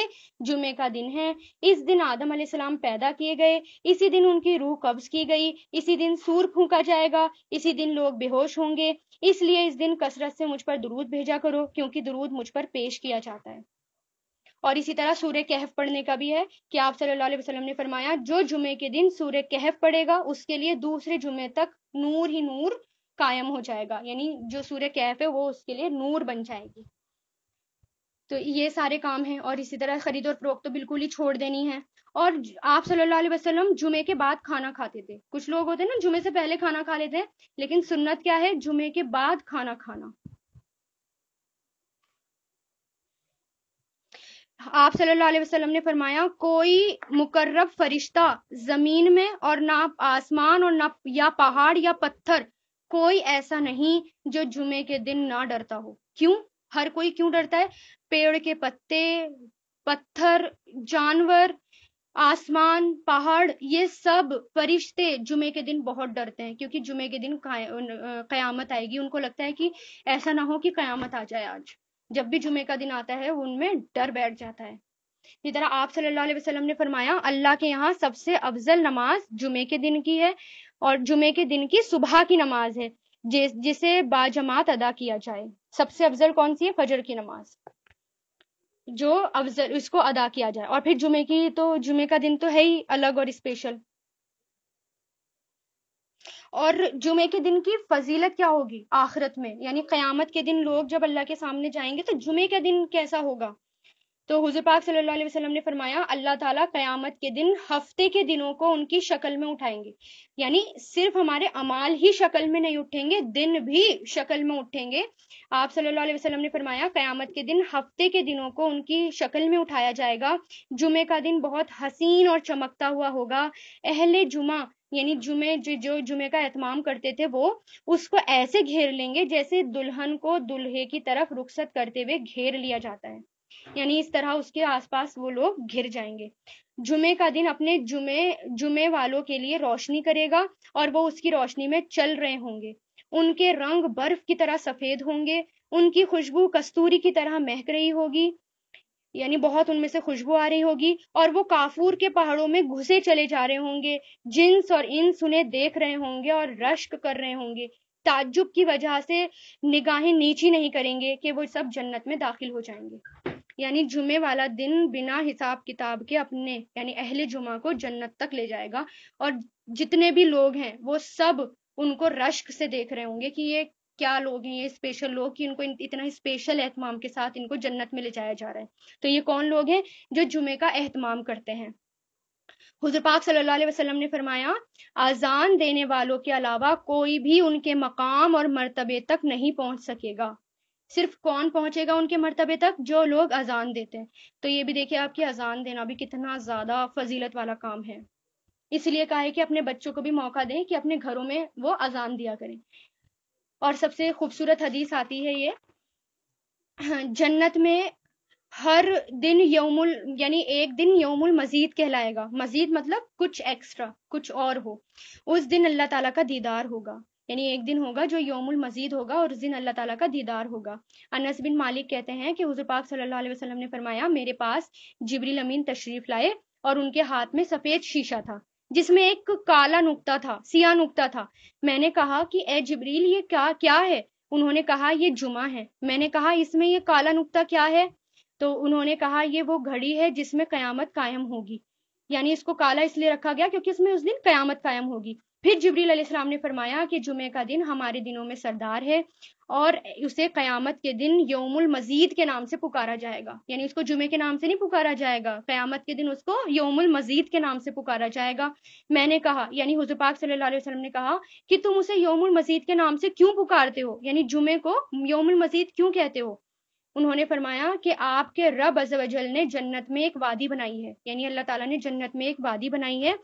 जुमे का दिन है इस दिन आदम सलाम पैदा किए गए इसी दिन उनकी रूह कब्ज की गई इसी दिन सूर फूका जाएगा इसी दिन लोग बेहोश होंगे इसलिए इस दिन कसरत से मुझ पर दुरूद भेजा करो क्योंकि दुरूद मुझ पर पेश किया जाता है और इसी तरह सूर्य कहफ पढ़ने का भी है कि आप सल्लल्लाहु अलैहि वसल्लम ने फरमाया जो जुमे के दिन सूर्य कहफ पड़ेगा उसके लिए दूसरे जुमे तक नूर ही नूर कायम हो जाएगा यानी जो सूर्य कैफ है वो उसके लिए नूर बन जाएगी तो ये सारे काम हैं और इसी तरह खरीद और फरोख तो बिल्कुल ही छोड़ देनी है और आप सल्लल्लाहु अलैहि वसल्लम जुमे के बाद खाना खाते थे कुछ लोग होते हैं ना जुमे से पहले खाना खा लेते हैं लेकिन सुन्नत क्या है जुमे के बाद खाना खाना आप सल्लल्लाहु अलैहि वसल्लम ने फरमाया कोई मुकर्रब फरिश्ता जमीन में और ना आसमान और ना या पहाड़ या पत्थर कोई ऐसा नहीं जो जुमे के दिन ना डरता हो क्यों हर कोई क्यों डरता है पेड़ के पत्ते पत्थर जानवर आसमान पहाड़ ये सब फरिश्ते जुमे के दिन बहुत डरते हैं क्योंकि जुमे के दिन कयामत आएगी उनको लगता है कि ऐसा ना हो कि कयामत आ जाए आज जब भी जुमे का दिन आता है उनमें डर बैठ जाता है इसी तरह आप सल्लल्लाहु अलैहि वसल्लम ने फरमाया अल्लाह के यहाँ सबसे अफजल नमाज जुमे के दिन की है और जुमे के दिन की सुबह की नमाज है जिस जिसे बाजमात अदा किया जाए सबसे अफजल कौन सी है फजर की नमाज जो अफजल इसको अदा किया जाए और फिर जुमे की तो जुमे का दिन तो है ही अलग और स्पेशल और जुमे के दिन की फजीलत क्या होगी आखिरत में यानी कयामत के दिन लोग जब अल्लाह के सामने जाएंगे तो जुमे के दिन कैसा होगा तो हुजूर पाक सल्लल्लाहु अलैहि वसल्लम ने फरमाया अल्लाह ताला कयामत के दिन हफ्ते के दिनों को उनकी शक्ल में उठाएंगे यानी सिर्फ हमारे अमाल ही शक्ल में नहीं उठेंगे दिन भी शक्ल में उठेंगे आप सल्लल्लाहु अलैहि वसल्लम ने फरमाया कयामत के दिन हफ्ते के दिनों को उनकी शक्ल में उठाया जाएगा जुमे का दिन बहुत हसीन और चमकता हुआ होगा अहले जुमा यानी जुमे जो जुमे का एहतमाम करते थे वो उसको ऐसे घेर लेंगे जैसे दुल्हन को दुल्हे की तरफ रुखसत करते हुए घेर लिया जाता है यानी इस तरह उसके आसपास वो लोग घिर जाएंगे जुमे का दिन अपने जुमे जुमे वालों के लिए रोशनी करेगा और वो उसकी रोशनी में चल रहे होंगे उनके रंग बर्फ की तरह सफेद होंगे उनकी खुशबू कस्तूरी की तरह महक रही होगी यानी बहुत उनमें से खुशबू आ रही होगी और वो काफूर के पहाड़ों में घुसे चले जा रहे होंगे जिन्स और इंस उन्हें देख रहे होंगे और रश्क कर रहे होंगे ताज्जुब की वजह से निगाहें नीची नहीं करेंगे कि वो सब जन्नत में दाखिल हो जाएंगे यानी जुमे वाला दिन बिना हिसाब किताब के अपने यानी अहले जुमा को जन्नत तक ले जाएगा और जितने भी लोग हैं वो सब उनको रश्क से देख रहे होंगे कि ये क्या लोग हैं ये स्पेशल लोग कि इनको इतना स्पेशल एहतमाम के साथ इनको जन्नत में ले जाया जा रहा है तो ये कौन लोग हैं जो जुमे का एहतमाम करते हैं हजूर पाक सल्लल्लाहु अलैहि वसल्लम ने फरमाया आज़ान देने वालों के अलावा कोई भी उनके मकाम और मरतबे तक नहीं पहुंच सकेगा सिर्फ कौन पहुंचेगा उनके मरतबे तक जो लोग अजान देते हैं तो ये भी देखिए आपकी अजान देना भी कितना ज़्यादा फजीलत वाला काम है इसलिए कहा है कि अपने बच्चों को भी मौका दें कि अपने घरों में वो अजान दिया करें और सबसे खूबसूरत हदीस आती है ये जन्नत में हर दिन यौमुल यानी एक दिन यौमुल मजीद कहलाएगा मजीद मतलब कुछ एक्स्ट्रा कुछ और हो उस दिन अल्लाह ताला का दीदार होगा यानी एक दिन होगा जो योमुल मजीद होगा और उस दिन अल्लाह ताला का दीदार होगा अनस बिन मालिक कहते हैं कि हजूर पाक सल्लल्लाहु अलैहि वसल्लम ने फरमाया मेरे पास जिबरी अमीन तशरीफ लाए और उनके हाथ में सफ़ेद शीशा था जिसमें एक काला नुकता था सिया नुकता था मैंने कहा कि ए जबरील ये क्या क्या है उन्होंने कहा ये जुमा है मैंने कहा इसमें ये काला नुकता क्या है तो उन्होंने कहा ये वो घड़ी है जिसमें कयामत कायम होगी यानी इसको काला इसलिए रखा गया क्योंकि इसमें उस दिन कयामत कायम होगी फिर जबरील अलैहिस्सलाम ने फरमाया कि जुमे का दिन हमारे दिनों में सरदार है और उसे क़यामत के दिन यौमुल मजीद के नाम से पुकारा जाएगा यानी उसको जुमे के नाम से नहीं पुकारा जाएगा क़यामत के दिन उसको यौमुल मजीद के नाम से पुकारा जाएगा मैंने कहा यानी हजू पाक सल्लल्लाहु अलैहि वसल्लम ने कहा कि तुम उसे यौमुल मजीद के नाम से क्यों पुकारते हो यानी जुमे को यौमुल मजीद क्यों कहते हो उन्होंने फरमाया कि आपके रब अजल ने जन्नत में एक वादी बनाई है यानी अल्लाह ताला ने जन्नत में एक वादी बनाई है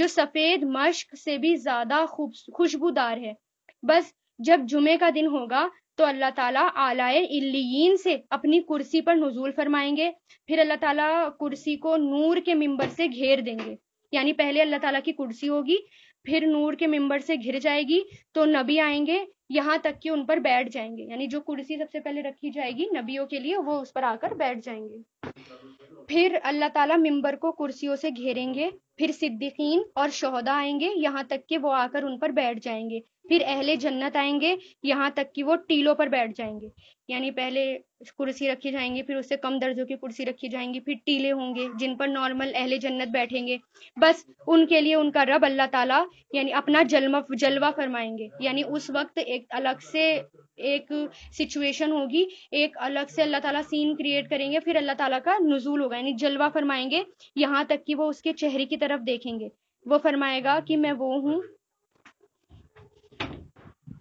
जो सफ़ेद मश्क से भी ज़्यादा खुशबूदार है बस जब जुमे का दिन होगा तो अल्लाह ताला आलाए इल्लियीन से अपनी कुर्सी पर नजूल फरमाएंगे फिर अल्लाह ताला कुर्सी को नूर के मिंबर से घेर देंगे यानी पहले अल्लाह ताला की कुर्सी होगी फिर नूर के मिंबर से घिर जाएगी तो नबी आएंगे यहाँ तक कि उन पर बैठ जाएंगे यानी जो कुर्सी सबसे पहले रखी जाएगी नबियों के लिए वो उस पर आकर बैठ जाएंगे फिर अल्लाह ताला मिंबर को कुर्सियों से घेरेंगे फिर सिद्दीकीन और शहदा आएंगे यहाँ तक कि वो आकर उन पर बैठ जाएंगे फिर अहले जन्नत आएंगे यहाँ तक कि वो टीलों पर बैठ जाएंगे यानी पहले कुर्सी रखी जाएंगी फिर उससे कम दर्जों की कुर्सी रखी जाएंगी फिर टीले होंगे जिन पर नॉर्मल अहले जन्नत बैठेंगे बस उनके लिए उनका रब अल्लाह ताला यानी अपना जलवा जलवा फरमाएंगे यानी उस वक्त एक अलग से एक सिचुएशन होगी एक अलग से अल्लाह ताला सीन क्रिएट करेंगे फिर अल्लाह ताला का नजूल होगा यानी जलवा फरमाएंगे यहाँ तक कि वो उसके चेहरे की तरफ देखेंगे वो फरमाएगा कि मैं वो हूँ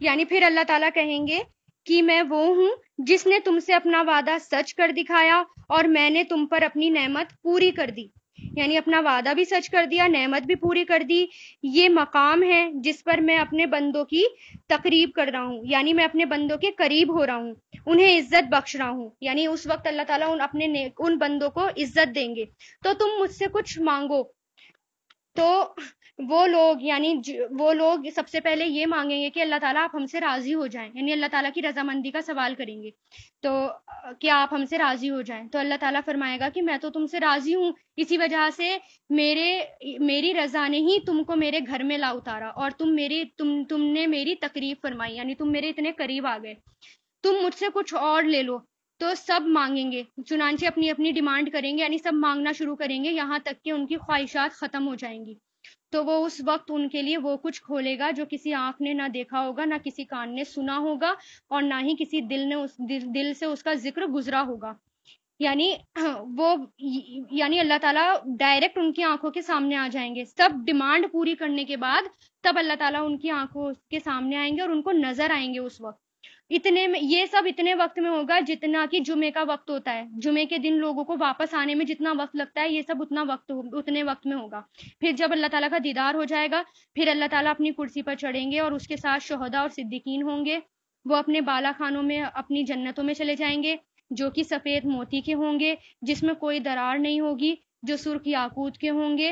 यानी फिर अल्लाह ताला कहेंगे कि मैं वो हूँ जिसने तुमसे अपना वादा सच कर दिखाया और मैंने तुम पर अपनी नेमत पूरी कर दी यानी अपना वादा भी सच कर दिया नेमत भी पूरी कर दी ये मकाम है जिस पर मैं अपने बंदों की तकरीब कर रहा हूँ यानी मैं अपने बंदों के करीब हो रहा हूँ उन्हें इज्जत बख्श रहा हूँ यानी उस वक्त अल्लाह ताला उन अपने उन बंदों को इज्जत देंगे तो तुम मुझसे कुछ मांगो तो वो लोग यानी वो लोग सबसे पहले ये मांगेंगे कि अल्लाह ताला आप हमसे राज़ी हो जाएं यानी अल्लाह ताला की रजामंदी का सवाल करेंगे तो क्या आप हमसे राज़ी हो जाएं तो अल्लाह ताला फरमाएगा कि मैं तो तुमसे राज़ी हूँ इसी वजह से मेरे मेरी रज़ा ने ही तुमको मेरे घर में ला उतारा और तुम मेरी तुम तुमने मेरी तकरीब फरमाई यानी तुम मेरे इतने करीब आ गए तुम मुझसे कुछ और ले लो तो सब मांगेंगे चुनाचे अपनी अपनी डिमांड करेंगे यानी सब मांगना शुरू करेंगे यहाँ तक कि उनकी ख्वाहिशात ख़त्म हो जाएंगी तो वो उस वक्त उनके लिए वो कुछ खोलेगा जो किसी आंख ने ना देखा होगा ना किसी कान ने सुना होगा और ना ही किसी दिल ने उस दिल, दिल से उसका जिक्र गुजरा होगा यानी [clears throat] वो यानी अल्लाह ताला डायरेक्ट उनकी आंखों के सामने आ जाएंगे सब डिमांड पूरी करने के बाद तब अल्लाह ताला उनकी आंखों के सामने आएंगे और उनको नजर आएंगे उस वक्त इतने में ये सब इतने वक्त में होगा जितना कि जुमे का वक्त होता है जुमे के दिन लोगों को वापस आने में जितना वक्त लगता है ये सब उतना वक्त उतने वक्त में होगा फिर जब अल्लाह ताला का दीदार हो जाएगा फिर अल्लाह ताला अपनी कुर्सी पर चढ़ेंगे और उसके साथ शहदा और सिद्दीकीन होंगे वो अपने बाला खानों में अपनी जन्नतों में चले जाएंगे जो कि सफ़ेद मोती के होंगे जिसमें कोई दरार नहीं होगी जो सुर्ख याकूत के होंगे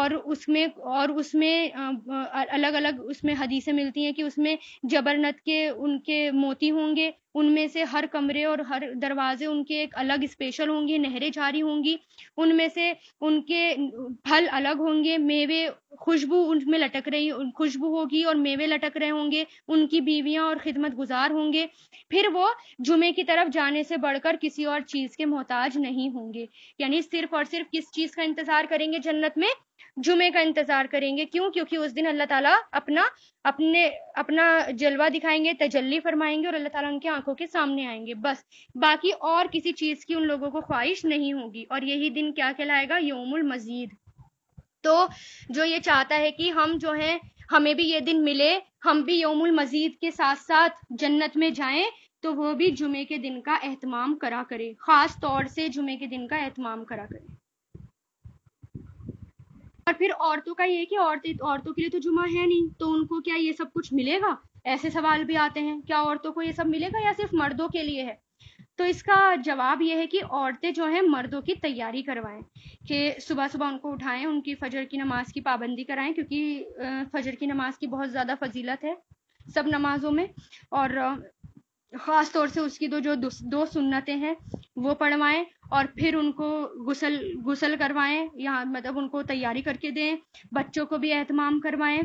और उसमें और उसमें अलग अलग उसमें हदीसें मिलती हैं कि उसमें जबरनत के उनके मोती होंगे उनमें से हर कमरे और हर दरवाजे उनके एक अलग स्पेशल होंगे नहरें जारी होंगी उनमें से उनके फल अलग होंगे मेवे खुशबू उनमें लटक रही खुशबू होगी और मेवे लटक रहे होंगे उनकी बीवियां और खिदमत गुजार होंगे फिर वो जुमे की तरफ जाने से बढ़कर किसी और चीज के मोहताज नहीं होंगे यानी सिर्फ और सिर्फ किस चीज का इंतजार करेंगे जन्नत में जुमे का इंतजार करेंगे क्यों क्योंकि उस दिन अल्लाह ताला अपना अपने अपना जलवा दिखाएंगे तजल्ली फरमाएंगे और अल्लाह ताला उनकी आंखों के सामने आएंगे बस बाकी और किसी चीज़ की उन लोगों को ख्वाहिश नहीं होगी और यही दिन क्या कहलाएगा योमुल मजीद तो जो ये चाहता है कि हम जो है हमें भी ये दिन मिले हम भी योमुल मजीद के साथ साथ जन्नत में जाए तो वो भी जुमे के दिन का एहतमाम करा करे ख़ास तौर से जुमे के दिन का एहतमाम करा करे और फिर औरतों का ये कि औरतें औरतों के लिए तो जुमा है नहीं तो उनको क्या ये सब कुछ मिलेगा ऐसे सवाल भी आते हैं क्या औरतों को ये सब मिलेगा या सिर्फ मर्दों के लिए है तो इसका जवाब यह है कि औरतें जो है मर्दों की तैयारी करवाएं कि सुबह सुबह उनको उठाएं उनकी फजर की नमाज की पाबंदी कराएं क्योंकि फजर की नमाज की बहुत ज़्यादा फजीलत है सब नमाजों में और ख़ास तौर से उसकी दो जो दो सुन्नतें हैं वो पढ़वाएं और फिर उनको गुसल गुसल करवाएं यहाँ मतलब उनको तैयारी करके दें बच्चों को भी एहतमाम करवाएं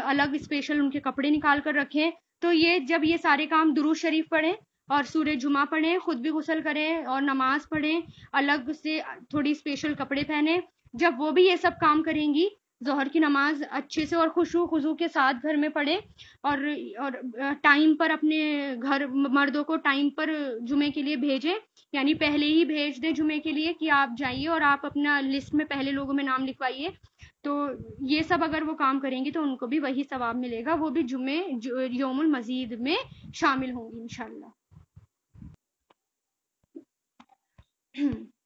अलग स्पेशल उनके कपड़े निकाल कर रखें तो ये जब ये सारे काम दुरू शरीफ पढ़ें और सूर्य जुमा पढ़ें खुद भी गुसल करें और नमाज पढ़ें अलग से थोड़ी स्पेशल कपड़े पहने जब वो भी ये सब काम करेंगी जहर की नमाज अच्छे से और खुशू खुशू के साथ घर में पढ़े और और टाइम पर अपने घर मर्दों को टाइम पर जुमे के लिए भेजें यानी पहले ही भेज दें जुमे के लिए कि आप जाइए और आप अपना लिस्ट में पहले लोगों में नाम लिखवाइए तो ये सब अगर वो काम करेंगी तो उनको भी वही सवाब मिलेगा वो भी जुमे योम मजीद में शामिल होंगी इनशाला [clears throat]